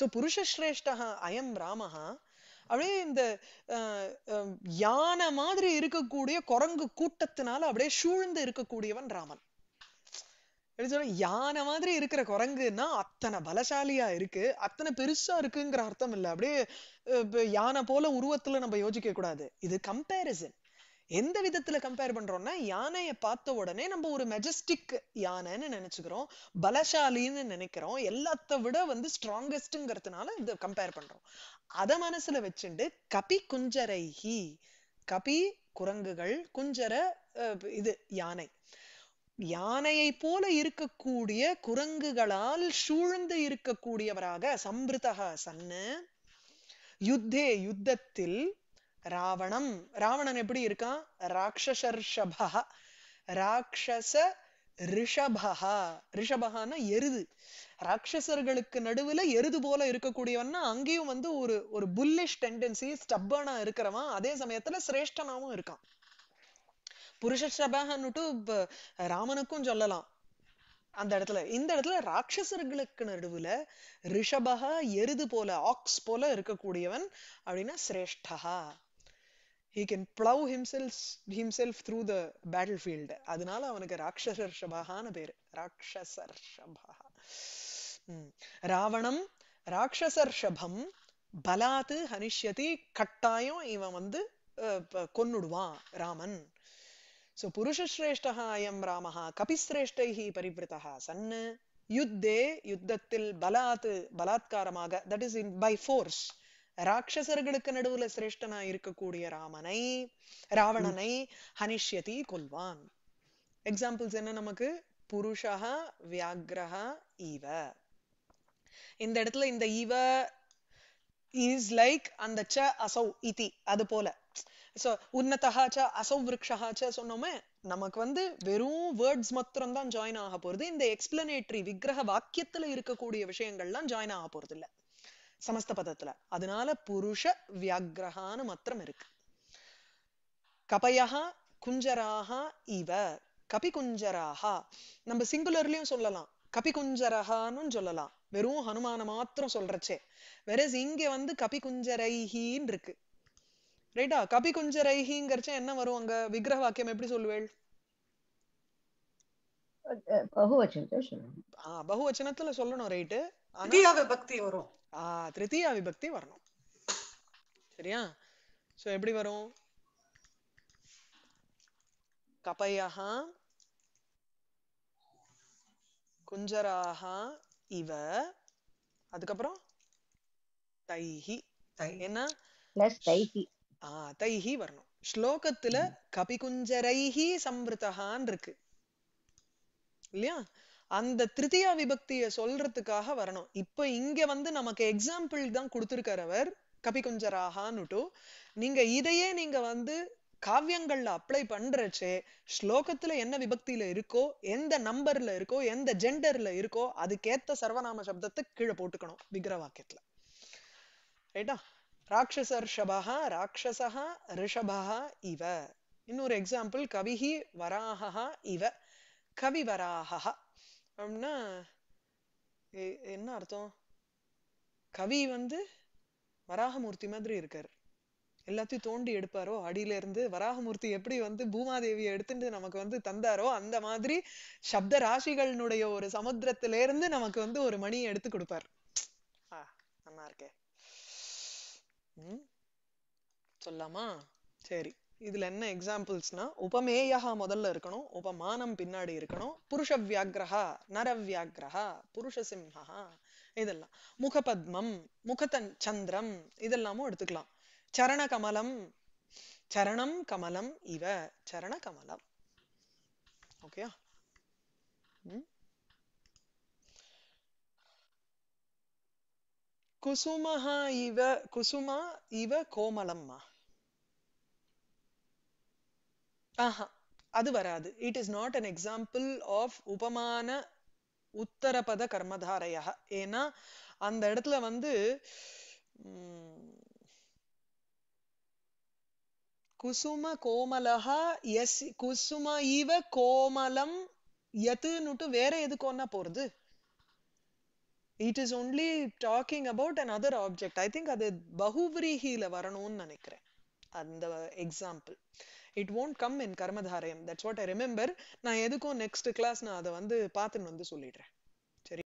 A: சோ புருஷ சிரேஷ்டா அயம் ராமஹா அப்படியே இந்த யானை மாதிரி இருக்கக்கூடிய குரங்கு கூட்டத்தினால அப்படியே சூழ்ந்து இருக்கக்கூடியவன் ராமன் எப்படி யானை மாதிரி இருக்கிற குரங்குன்னா அத்தனை பலசாலியா இருக்கு அத்தனை பெருசா இருக்குங்கிற அர்த்தம் இல்லை அப்படியே யானை போல உருவத்துல நம்ம யோசிக்க கூடாது இது கம்பேரிசன் எந்த விதத்துல கம்பேர் பண்றோம்னா யானையை பார்த்த உடனே நம்ம ஒரு மெஜஸ்டிக் யானைன்னு நினைச்சுக்கிறோம் பலசாலின்னு நினைக்கிறோம் எல்லாத்த விட வந்து ஸ்ட்ராங்கஸ்ட்ங்கிறதுனால இத கம்பேர் பண்றோம் அதை மனசுல வச்சுண்டு கபி குஞ்சரை ஹி கபி குரங்குகள் குஞ்சர இது யானை யானையை போல இருக்கக்கூடிய குரங்குகளால் சூழ்ந்து இருக்கக்கூடியவராக சம்பிருதக சன்னு யுத்தே யுத்தத்தில் ராவணம் ராவணன் எப்படி இருக்கான் ராட்சசர்ஷபா ராட்சச ரிஷபஹா ரிஷபஹான்னா எருது ராட்சசர்களுக்கு நடுவுல எருது போல இருக்கக்கூடியவன்னா அங்கேயும் வந்து ஒரு ஒரு புல்லிஷ் டெண்டன்சி ஸ்டப்பனா இருக்கிறவன் அதே சமயத்துல சிரேஷ்டனாவும் இருக்கான் புருஷ ராமனுக்கும் சொல்லலாம் அந்த இடத்துல இந்த இடத்துல ராட்சசர்களுக்கு நடுவுல ரிஷபஹா எருது போல ஆக்ஸ் போல இருக்கக்கூடியவன் அப்படின்னா சிரேஷ்டஹா he can plough himself himself through the battlefield அதனால அவனுக்கு ராட்சசர் ஷபாகான்னு பேரு ராட்சசர் ஷபஹா ராவணம் ராட்சசர் ஷபம் பலாத்து ஹனிஷ்யதி கட்டாயம் இவன் வந்து கொன்னுடுவான் ராமன் ஸோ புருஷஸ்ரேஷ்டா அயம் ராமஹா கபிஸ்ரேஷ்டைஹி பரிவிருத்தா சன்னு யுத்தே யுத்தத்தில் பலாத்து பலாத்காரமாக that is in by force ராட்சசர்களுக்கு நடுவுல சிரேஷ்டனா இருக்கக்கூடிய ராமனை ராவணனை ஹனிஷ்யதி கொல்வான் எக்ஸாம்பிள்ஸ் என்ன நமக்கு புருஷா வியாகிரஹா ஈவ இந்த இடத்துல இந்த ஈவ இஸ் லைக் அந்த ச அசௌ இதி அது போல சோ உன்னதா ச அசௌ விரக்ஷா ச சொன்னோமே நமக்கு வந்து வெறும் வேர்ட்ஸ் மாத்திரம் தான் ஜாயின் ஆக போறது இந்த எக்ஸ்பிளனேட்டரி விக்கிரக வாக்கியத்துல இருக்கக்கூடிய விஷயங்கள்லாம் ஜாயின் ஆக போறது இல்லை சமஸ்த பதத்துல அதனால புருஷ வியாகிரகான்னு மாத்திரம் இருக்கு கபயகா குஞ்சராக இவ கபி குஞ்சராகா நம்ம சிங்குலர்லயும் சொல்லலாம் கபி குஞ்சரகான்னு சொல்லலாம் வெறும் ஹனுமான மாத்திரம் சொல்றச்சே வெரஸ் இங்க வந்து கபி குஞ்சரைஹின்னு இருக்கு ரைட்டா கபி குஞ்சரைஹிங்கிறச்ச என்ன வரும் அங்க விக்கிரக வாக்கியம் எப்படி சொல்லுவேள் பகுவச்சனத்துல சொல்லணும் ரைட்டு பக்தி வரும் திருத்தீயா விபக்தி வரணும் சரியா சோ எப்படி வரும் கபயா குஞ்சராக இவ அதுக்கப்புறம் தைஹி என்ன ஆ தைஹி வரணும் ஸ்லோகத்துல கபிகுஞ்சரைஹி சம்பிருத்தகான் இருக்கு இல்லையா அந்த திருத்தியா விபக்திய சொல்றதுக்காக வரணும் இப்ப இங்க வந்து நமக்கு எக்ஸாம்பிள் தான் கொடுத்திருக்கார் அவர் கபி கொஞ்சராகான்னுட்டு நீங்க இதையே நீங்க வந்து காவியங்கள்ல அப்ளை பண்றச்சே ஸ்லோகத்துல என்ன விபக்தியில இருக்கோ எந்த நம்பர்ல இருக்கோ எந்த ஜெண்டர்ல இருக்கோ அதுக்கேத்த சர்வநாம சப்தத்தை கீழே போட்டுக்கணும் விக்கிர வாக்கியத்துல ரைட்டா ரிஷபஹா ராட்சசா ரிஷபா இவ இன்னொரு எக்ஸாம்பிள் கவிஹி வராஹா இவ கவி வராஹா அப்படின்னா என்ன அர்த்தம் கவி வந்து வராகமூர்த்தி மாதிரி இருக்கார் எல்லாத்தையும் தோண்டி எடுப்பாரோ அடியில இருந்து வராகமூர்த்தி எப்படி வந்து பூமாதேவியை எடுத்துட்டு நமக்கு வந்து தந்தாரோ அந்த மாதிரி சப்த ராசிகளினுடைய ஒரு சமுத்திரத்தில இருந்து நமக்கு வந்து ஒரு மணியை எடுத்து கொடுப்பார் ஆ நல்லா இருக்கே சொல்லாமா சரி இதுல என்ன எக்ஸாம்பிள்ஸ்னா உபமேயா முதல்ல இருக்கணும் உபமானம் பின்னாடி இருக்கணும் புருஷ வியாகிரஹா நர புருஷ சிம்ஹா இதெல்லாம் முகபத்மம் முகதன் சந்திரம் இதெல்லாமும் எடுத்துக்கலாம் சரண கமலம் சரணம் கமலம் இவ சரண கமலம் ஓகேயா குசுமஹா இவ குசுமா இவ கோமலம்மா ஆஹா அது வராது it is not an example of உபமான உத்தரபத கர்மதாரையா ஏன்னா அந்த இடத்துல வந்து குசும கோமலஹா எஸ் குசும இவ கோமலம் எதுன்னுட்டு வேற எதுக்கு ஒன்னா போறது it is only talking about another object I think அது பகுவிரீகியில வரணும்னு நினைக்கிறேன் அந்த example it won't come in கர்மதாரயம் தட்ஸ் வாட் ஐ ரிமெம்பர் நான் எதுக்கும் நெக்ஸ்ட் கிளாஸ் நான் அதை வந்து பார்த்துன்னு வந்து சொல்லிடுறேன்